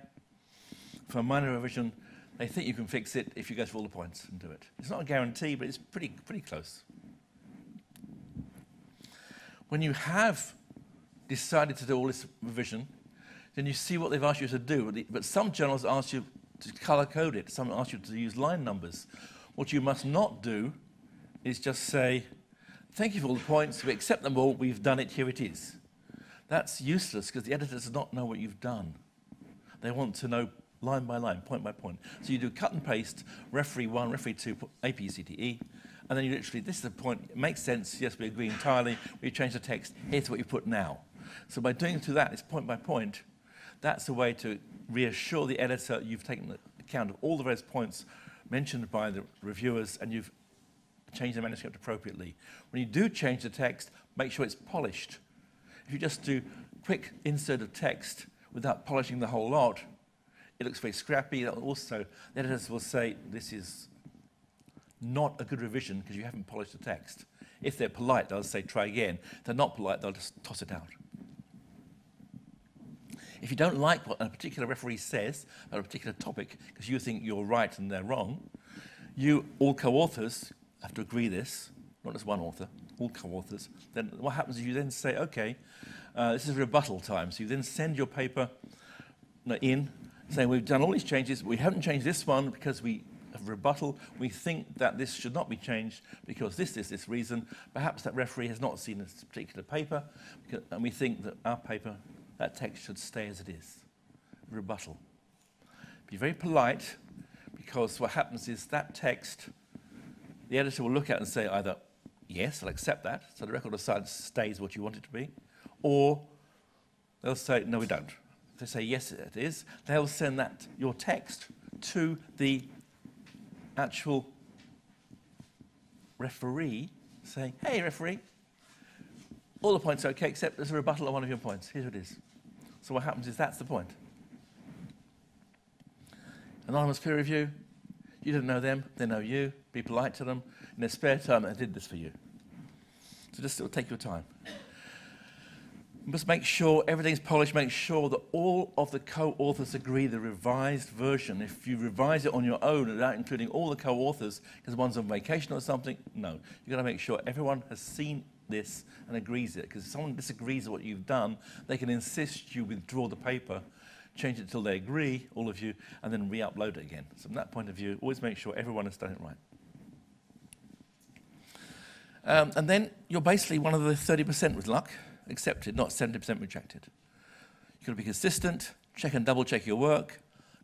For a minor revision, they think you can fix it if you go through all the points and do it. It's not a guarantee, but it's pretty, pretty close. When you have decided to do all this revision, then you see what they've asked you to do. But some journals ask you to color code it. Some ask you to use line numbers. What you must not do is just say, thank you for all the points, we accept them all, we've done it, here it is. That's useless because the editor does not know what you've done. They want to know line by line, point by point. So you do cut and paste, referee one, referee two, A, B, C T E, and then you literally, this is the point, it makes sense, yes, we agree entirely, we change the text, here's what you put now. So by doing through that, it's point by point, that's a way to reassure the editor you've taken account of all the various points mentioned by the reviewers and you've changed the manuscript appropriately. When you do change the text, make sure it's polished if you just do quick insert of text without polishing the whole lot, it looks very scrappy. Also, the editors will say, this is not a good revision because you haven't polished the text. If they're polite, they'll say, try again. If they're not polite, they'll just toss it out. If you don't like what a particular referee says about a particular topic because you think you're right and they're wrong, you, all co-authors, have to agree this, not just one author, all co-authors, then what happens is you then say, okay, uh, this is rebuttal time. So you then send your paper in saying we've done all these changes, we haven't changed this one because we have rebuttal. We think that this should not be changed because this, is this reason. Perhaps that referee has not seen this particular paper, and we think that our paper, that text should stay as it is. Rebuttal. Be very polite because what happens is that text, the editor will look at and say either yes, I'll accept that, so the record of science stays what you want it to be, or they'll say, no, we don't. If they say, yes, it is, they'll send that, your text, to the actual referee, saying, hey, referee, all the points are okay, except there's a rebuttal on one of your points. Here's what it is. So what happens is that's the point. Anonymous peer review, you don't know them, they know you, be polite to them, in their spare time I did this for you. So just take your time. You must make sure everything's polished, make sure that all of the co authors agree the revised version. If you revise it on your own without including all the co authors, because one's on vacation or something, no. You've got to make sure everyone has seen this and agrees it. Because if someone disagrees with what you've done, they can insist you withdraw the paper, change it till they agree, all of you, and then re upload it again. So, from that point of view, always make sure everyone has done it right. Um, and then you're basically one of the 30% with luck accepted, not 70% rejected. You've got to be consistent, check and double check your work,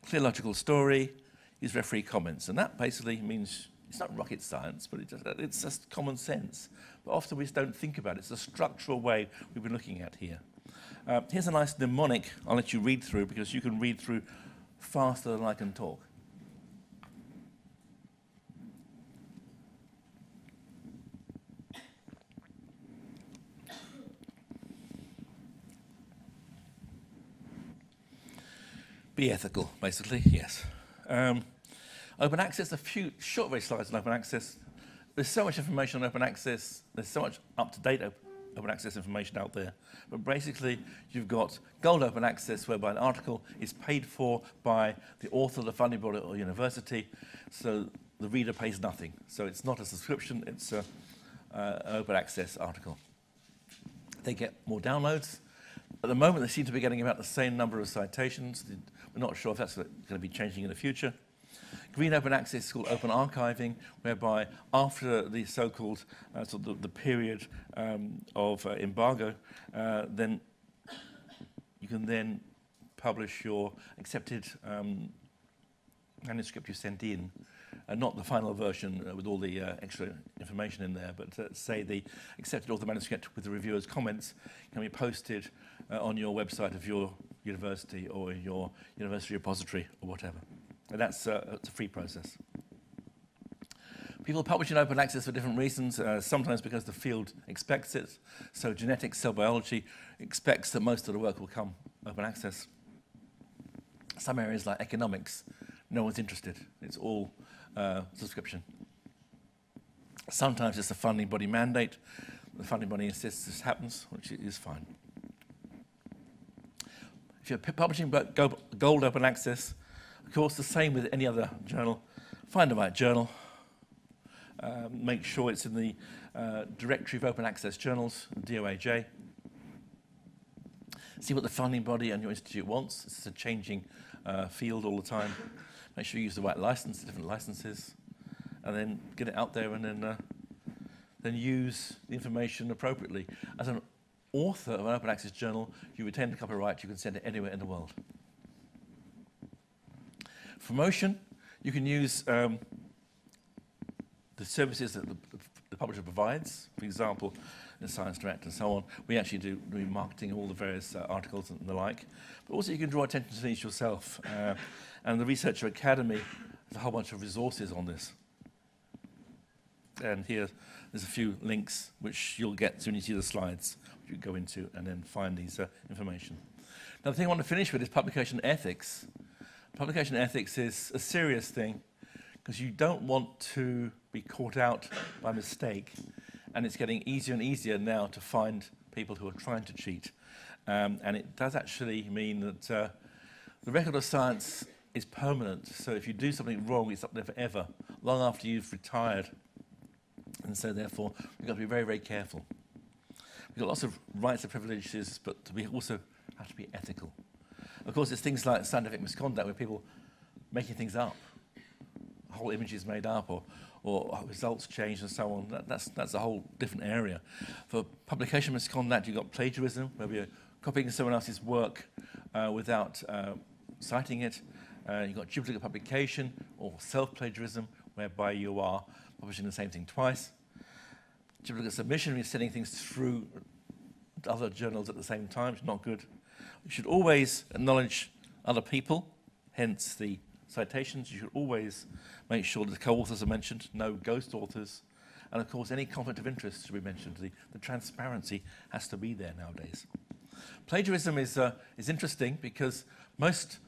clear logical story, use referee comments. And that basically means it's not rocket science, but it just, it's just common sense. But often we just don't think about it. It's a structural way we've been looking at here. Uh, here's a nice mnemonic I'll let you read through because you can read through faster than I can talk. be ethical, basically, yes. Um, open access, a few short very slides on open access. There's so much information on open access. There's so much up-to-date open access information out there. But basically, you've got gold open access, whereby an article is paid for by the author, the funding body, or university, so the reader pays nothing. So it's not a subscription, it's uh, an uh, open access article. They get more downloads. At the moment, they seem to be getting about the same number of citations. The I'm not sure if that's going to be changing in the future. Green open access is called open archiving, whereby after the so-called uh, sort of the, the period um, of uh, embargo, uh, then you can then publish your accepted um, manuscript you sent in, and uh, not the final version uh, with all the uh, extra information in there, but say the accepted author manuscript with the reviewer's comments can be posted on your website of your university or your university repository or whatever. And that's uh, a free process. People publish in open access for different reasons, uh, sometimes because the field expects it. So genetics, cell biology expects that most of the work will come open access. Some areas like economics, no one's interested. It's all uh, subscription. Sometimes it's a funding body mandate. The funding body insists this happens, which is fine you're publishing gold open access, of course, the same with any other journal, find the right journal, uh, make sure it's in the uh, Directory of Open Access Journals, DOAJ. See what the funding body and your institute wants. This is a changing uh, field all the time. Make sure you use the right license, different licenses, and then get it out there and then, uh, then use the information appropriately. As an author of an open access journal, you retain the copyright, you can send it anywhere in the world. For motion, you can use um, the services that the, the, publisher provides, for example, in Science Direct and so on. We actually do marketing all the various uh, articles and the like. But also you can draw attention to these yourself. Uh, and the Researcher Academy has a whole bunch of resources on this. And here, there's a few links which you'll get soon as you see the slides go into and then find these uh, information. Now, the thing I want to finish with is publication ethics. Publication ethics is a serious thing because you don't want to be caught out by mistake, and it's getting easier and easier now to find people who are trying to cheat. Um, and it does actually mean that uh, the record of science is permanent. So if you do something wrong, it's up there forever, long after you've retired. And so, therefore, we've got to be very, very careful. We've got lots of rights and privileges, but we also have to be ethical. Of course, there's things like scientific misconduct, where people making things up, whole images made up, or, or results changed, and so on. That, that's, that's a whole different area. For publication misconduct, you've got plagiarism, where we're copying someone else's work uh, without uh, citing it. Uh, you've got duplicate publication or self-plagiarism, whereby you are publishing the same thing twice at submission means sending things through other journals at the same time. It's not good. You should always acknowledge other people, hence the citations. You should always make sure that the co-authors are mentioned, no ghost authors. And of course, any conflict of interest should be mentioned. The, the transparency has to be there nowadays. Plagiarism is, uh, is interesting because most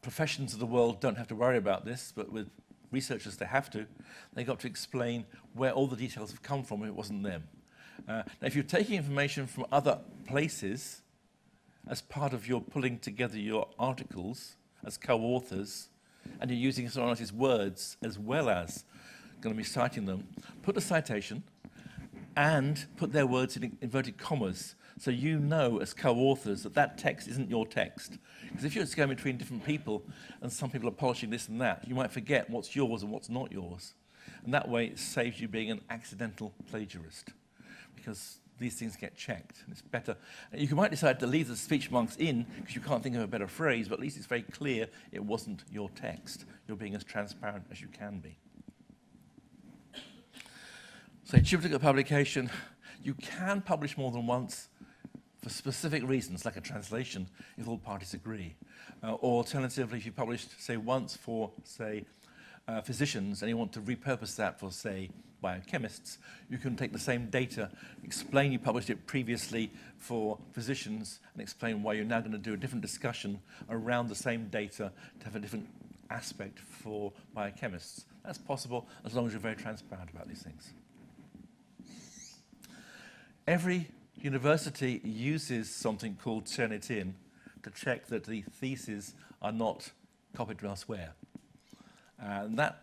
professions of the world don't have to worry about this, but with researchers they have to, they got to explain where all the details have come from if it wasn't them. Uh, now, if you're taking information from other places as part of your pulling together your articles as co-authors, and you're using someone else's words as well as going to be citing them, put a citation and put their words in inverted commas so you know as co-authors that that text isn't your text. Because if you're going between different people and some people are polishing this and that, you might forget what's yours and what's not yours. And that way it saves you being an accidental plagiarist because these things get checked. And it's better. You might decide to leave the speech marks in because you can't think of a better phrase, but at least it's very clear it wasn't your text. You're being as transparent as you can be. So in duplicate publication, you can publish more than once, for specific reasons, like a translation, if all parties agree. Uh, or alternatively, if you published, say, once for, say, uh, physicians, and you want to repurpose that for, say, biochemists, you can take the same data, explain you published it previously for physicians, and explain why you're now going to do a different discussion around the same data to have a different aspect for biochemists. That's possible as long as you're very transparent about these things. Every university uses something called Turnitin to check that the theses are not copied elsewhere. And that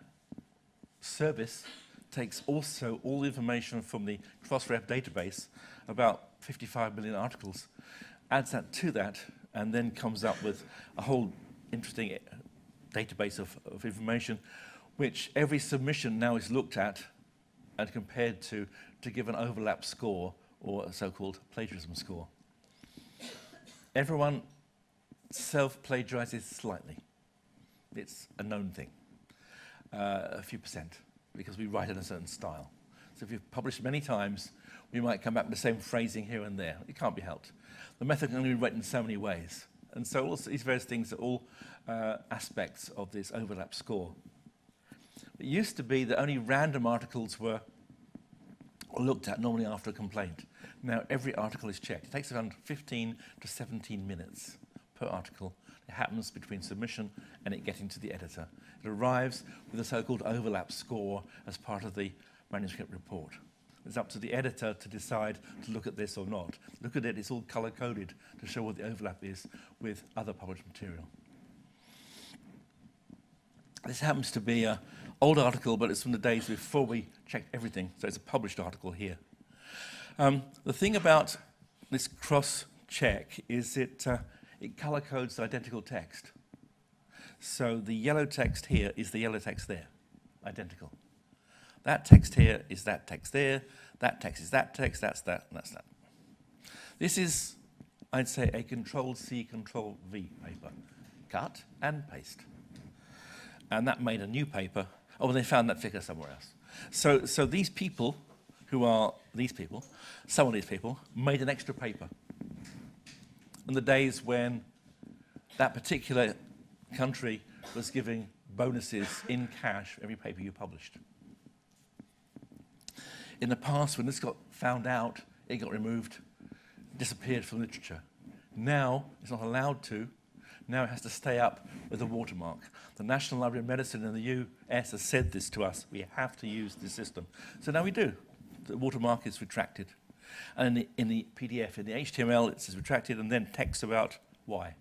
service takes also all the information from the Crossref database, about 55 million articles, adds that to that, and then comes up with a whole interesting eh, database of, of information, which every submission now is looked at and compared to to give an overlap score or a so-called plagiarism score. Everyone self-plagiarizes slightly. It's a known thing, uh, a few percent, because we write in a certain style. So if you've published many times, we might come back with the same phrasing here and there. It can't be helped. The method can only be written in so many ways. And so all these various things are all uh, aspects of this overlap score. It used to be that only random articles were looked at normally after a complaint. Now, every article is checked. It takes around 15 to 17 minutes per article. It happens between submission and it getting to the editor. It arrives with a so-called overlap score as part of the manuscript report. It's up to the editor to decide to look at this or not. Look at it, it's all color-coded to show what the overlap is with other published material. This happens to be an old article, but it's from the days before we checked everything, so it's a published article here. Um, the thing about this cross-check is it, uh, it color codes identical text. So the yellow text here is the yellow text there, identical. That text here is that text there, that text is that text, that's that, that's that. This is, I'd say, a Control-C, Control-V paper. Cut and paste. And that made a new paper. Oh, and they found that figure somewhere else. So, so these people who are these people, some of these people, made an extra paper. In the days when that particular country was giving bonuses in cash for every paper you published. In the past, when this got found out, it got removed, disappeared from literature. Now it's not allowed to. Now it has to stay up with a watermark. The National Library of Medicine in the US has said this to us. We have to use this system. So now we do the watermark is retracted. And in the, in the PDF, in the HTML, it says retracted and then text about why.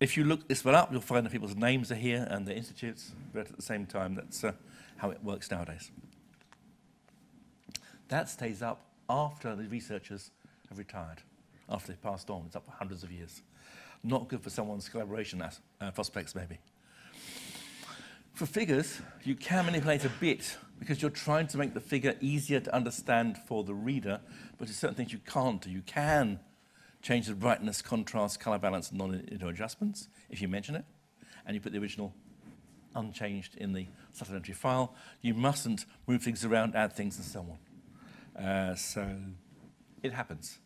If you look this one up, you'll find that people's names are here and the institutes, but at the same time, that's uh, how it works nowadays. That stays up after the researchers have retired, after they've passed on. It's up for hundreds of years. Not good for someone's collaboration as, uh, prospects, maybe. For figures, you can manipulate a bit because you're trying to make the figure easier to understand for the reader, but there's certain things you can't do. You can change the brightness, contrast, color balance, and non into adjustments if you mention it, and you put the original unchanged in the supplementary file. You mustn't move things around, add things, and so on. Uh, so it happens.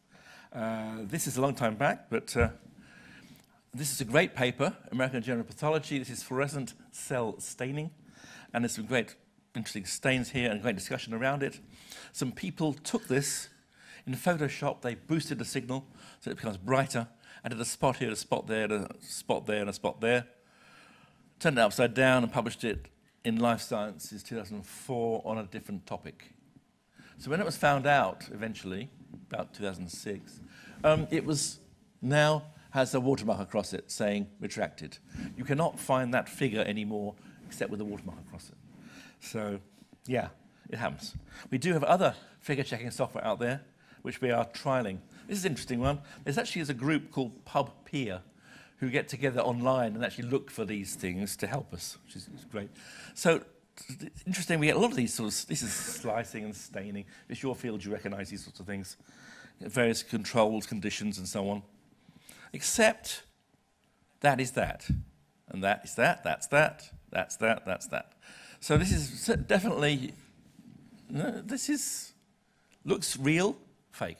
Uh, this is a long time back, but uh, this is a great paper, American Journal of Pathology. This is fluorescent cell staining, and there's some great interesting stains here and great discussion around it. Some people took this in Photoshop, they boosted the signal so it becomes brighter, added a spot here, a spot there, a spot there, and a spot there. Turned it upside down and published it in Life Sciences 2004 on a different topic. So when it was found out, eventually, about 2006, um, it was now has a watermark across it saying retracted. You cannot find that figure anymore except with a watermark across it. So, yeah, it happens. We do have other figure checking software out there, which we are trialing. This is an interesting one. There's actually is a group called PubPeer who get together online and actually look for these things to help us, which is, is great. So it's interesting, we get a lot of these sorts. Of, this is slicing and staining. it's your field, you recognize these sorts of things. Various controls, conditions, and so on except that is that, and that is that, that's that, that's that, that's that. So this is definitely, this is, looks real, fake.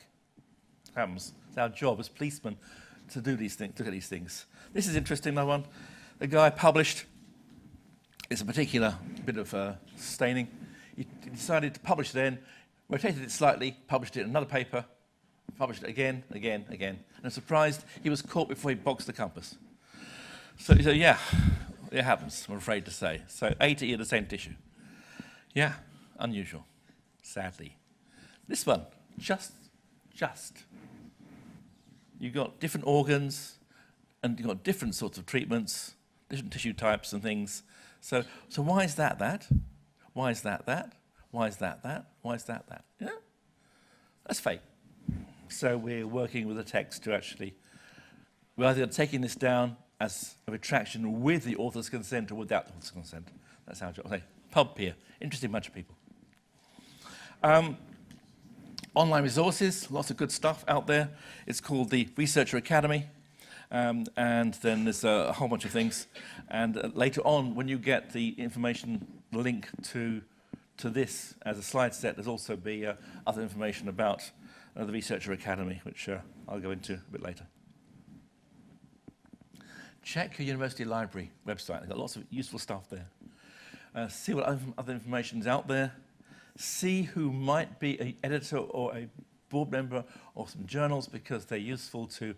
Happens. It's our job as policemen to do these things, Look at these things. This is interesting, that one. The guy published, it's a particular bit of uh, staining. He decided to publish then, rotated it slightly, published it in another paper, published it again, again, again. And I'm surprised he was caught before he boxed the compass. So, said, yeah, it happens, I'm afraid to say. So eighty to are the same tissue. Yeah, unusual, sadly. This one, just, just. You've got different organs and you've got different sorts of treatments, different tissue types and things. So, so why is that that? Why is that that? Why is that that? Why is that that? Yeah? That's fake so we're working with the text to actually, we're either taking this down as a retraction with the author's consent or without the author's consent. That's our job. Okay. Pub peer, interesting bunch of people. Um, online resources, lots of good stuff out there. It's called the Researcher Academy. Um, and then there's a, whole bunch of things. And uh, later on, when you get the information link to, to this as a slide set, there's also be uh, other information about uh, the Researcher Academy, which uh, I'll go into a bit later. Check your university library website. They've got lots of useful stuff there. Uh, see what other information is out there. See who might be an editor or a board member or some journals because they're useful to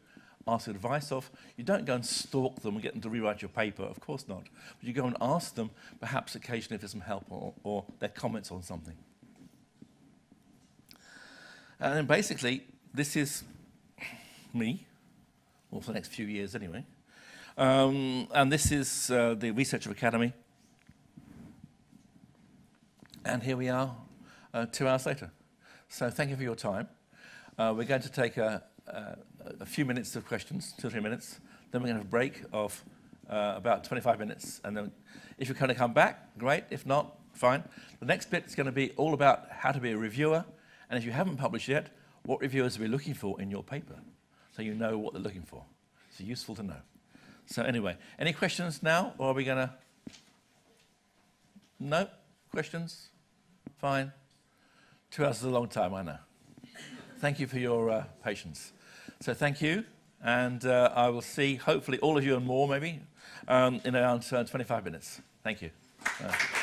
ask advice of. You don't go and stalk them and get them to rewrite your paper, of course not. But you go and ask them, perhaps occasionally for some help or, or their comments on something. And then basically, this is me, well, for the next few years anyway. Um, and this is uh, the Researcher Academy. And here we are uh, two hours later. So thank you for your time. Uh, we're going to take a, a, a, few minutes of questions, two or three minutes. Then we're going to have a break of uh, about 25 minutes. And then if you're going to come back, great. If not, fine. The next bit is going to be all about how to be a reviewer, and if you haven't published yet, what reviewers will be looking for in your paper so you know what they're looking for. It's useful to know. So anyway, any questions now, or are we going to? No? Questions? Fine. Two hours is a long time, I know. thank you for your uh, patience. So thank you, and uh, I will see hopefully all of you and more maybe um, in around uh, 25 minutes. Thank you.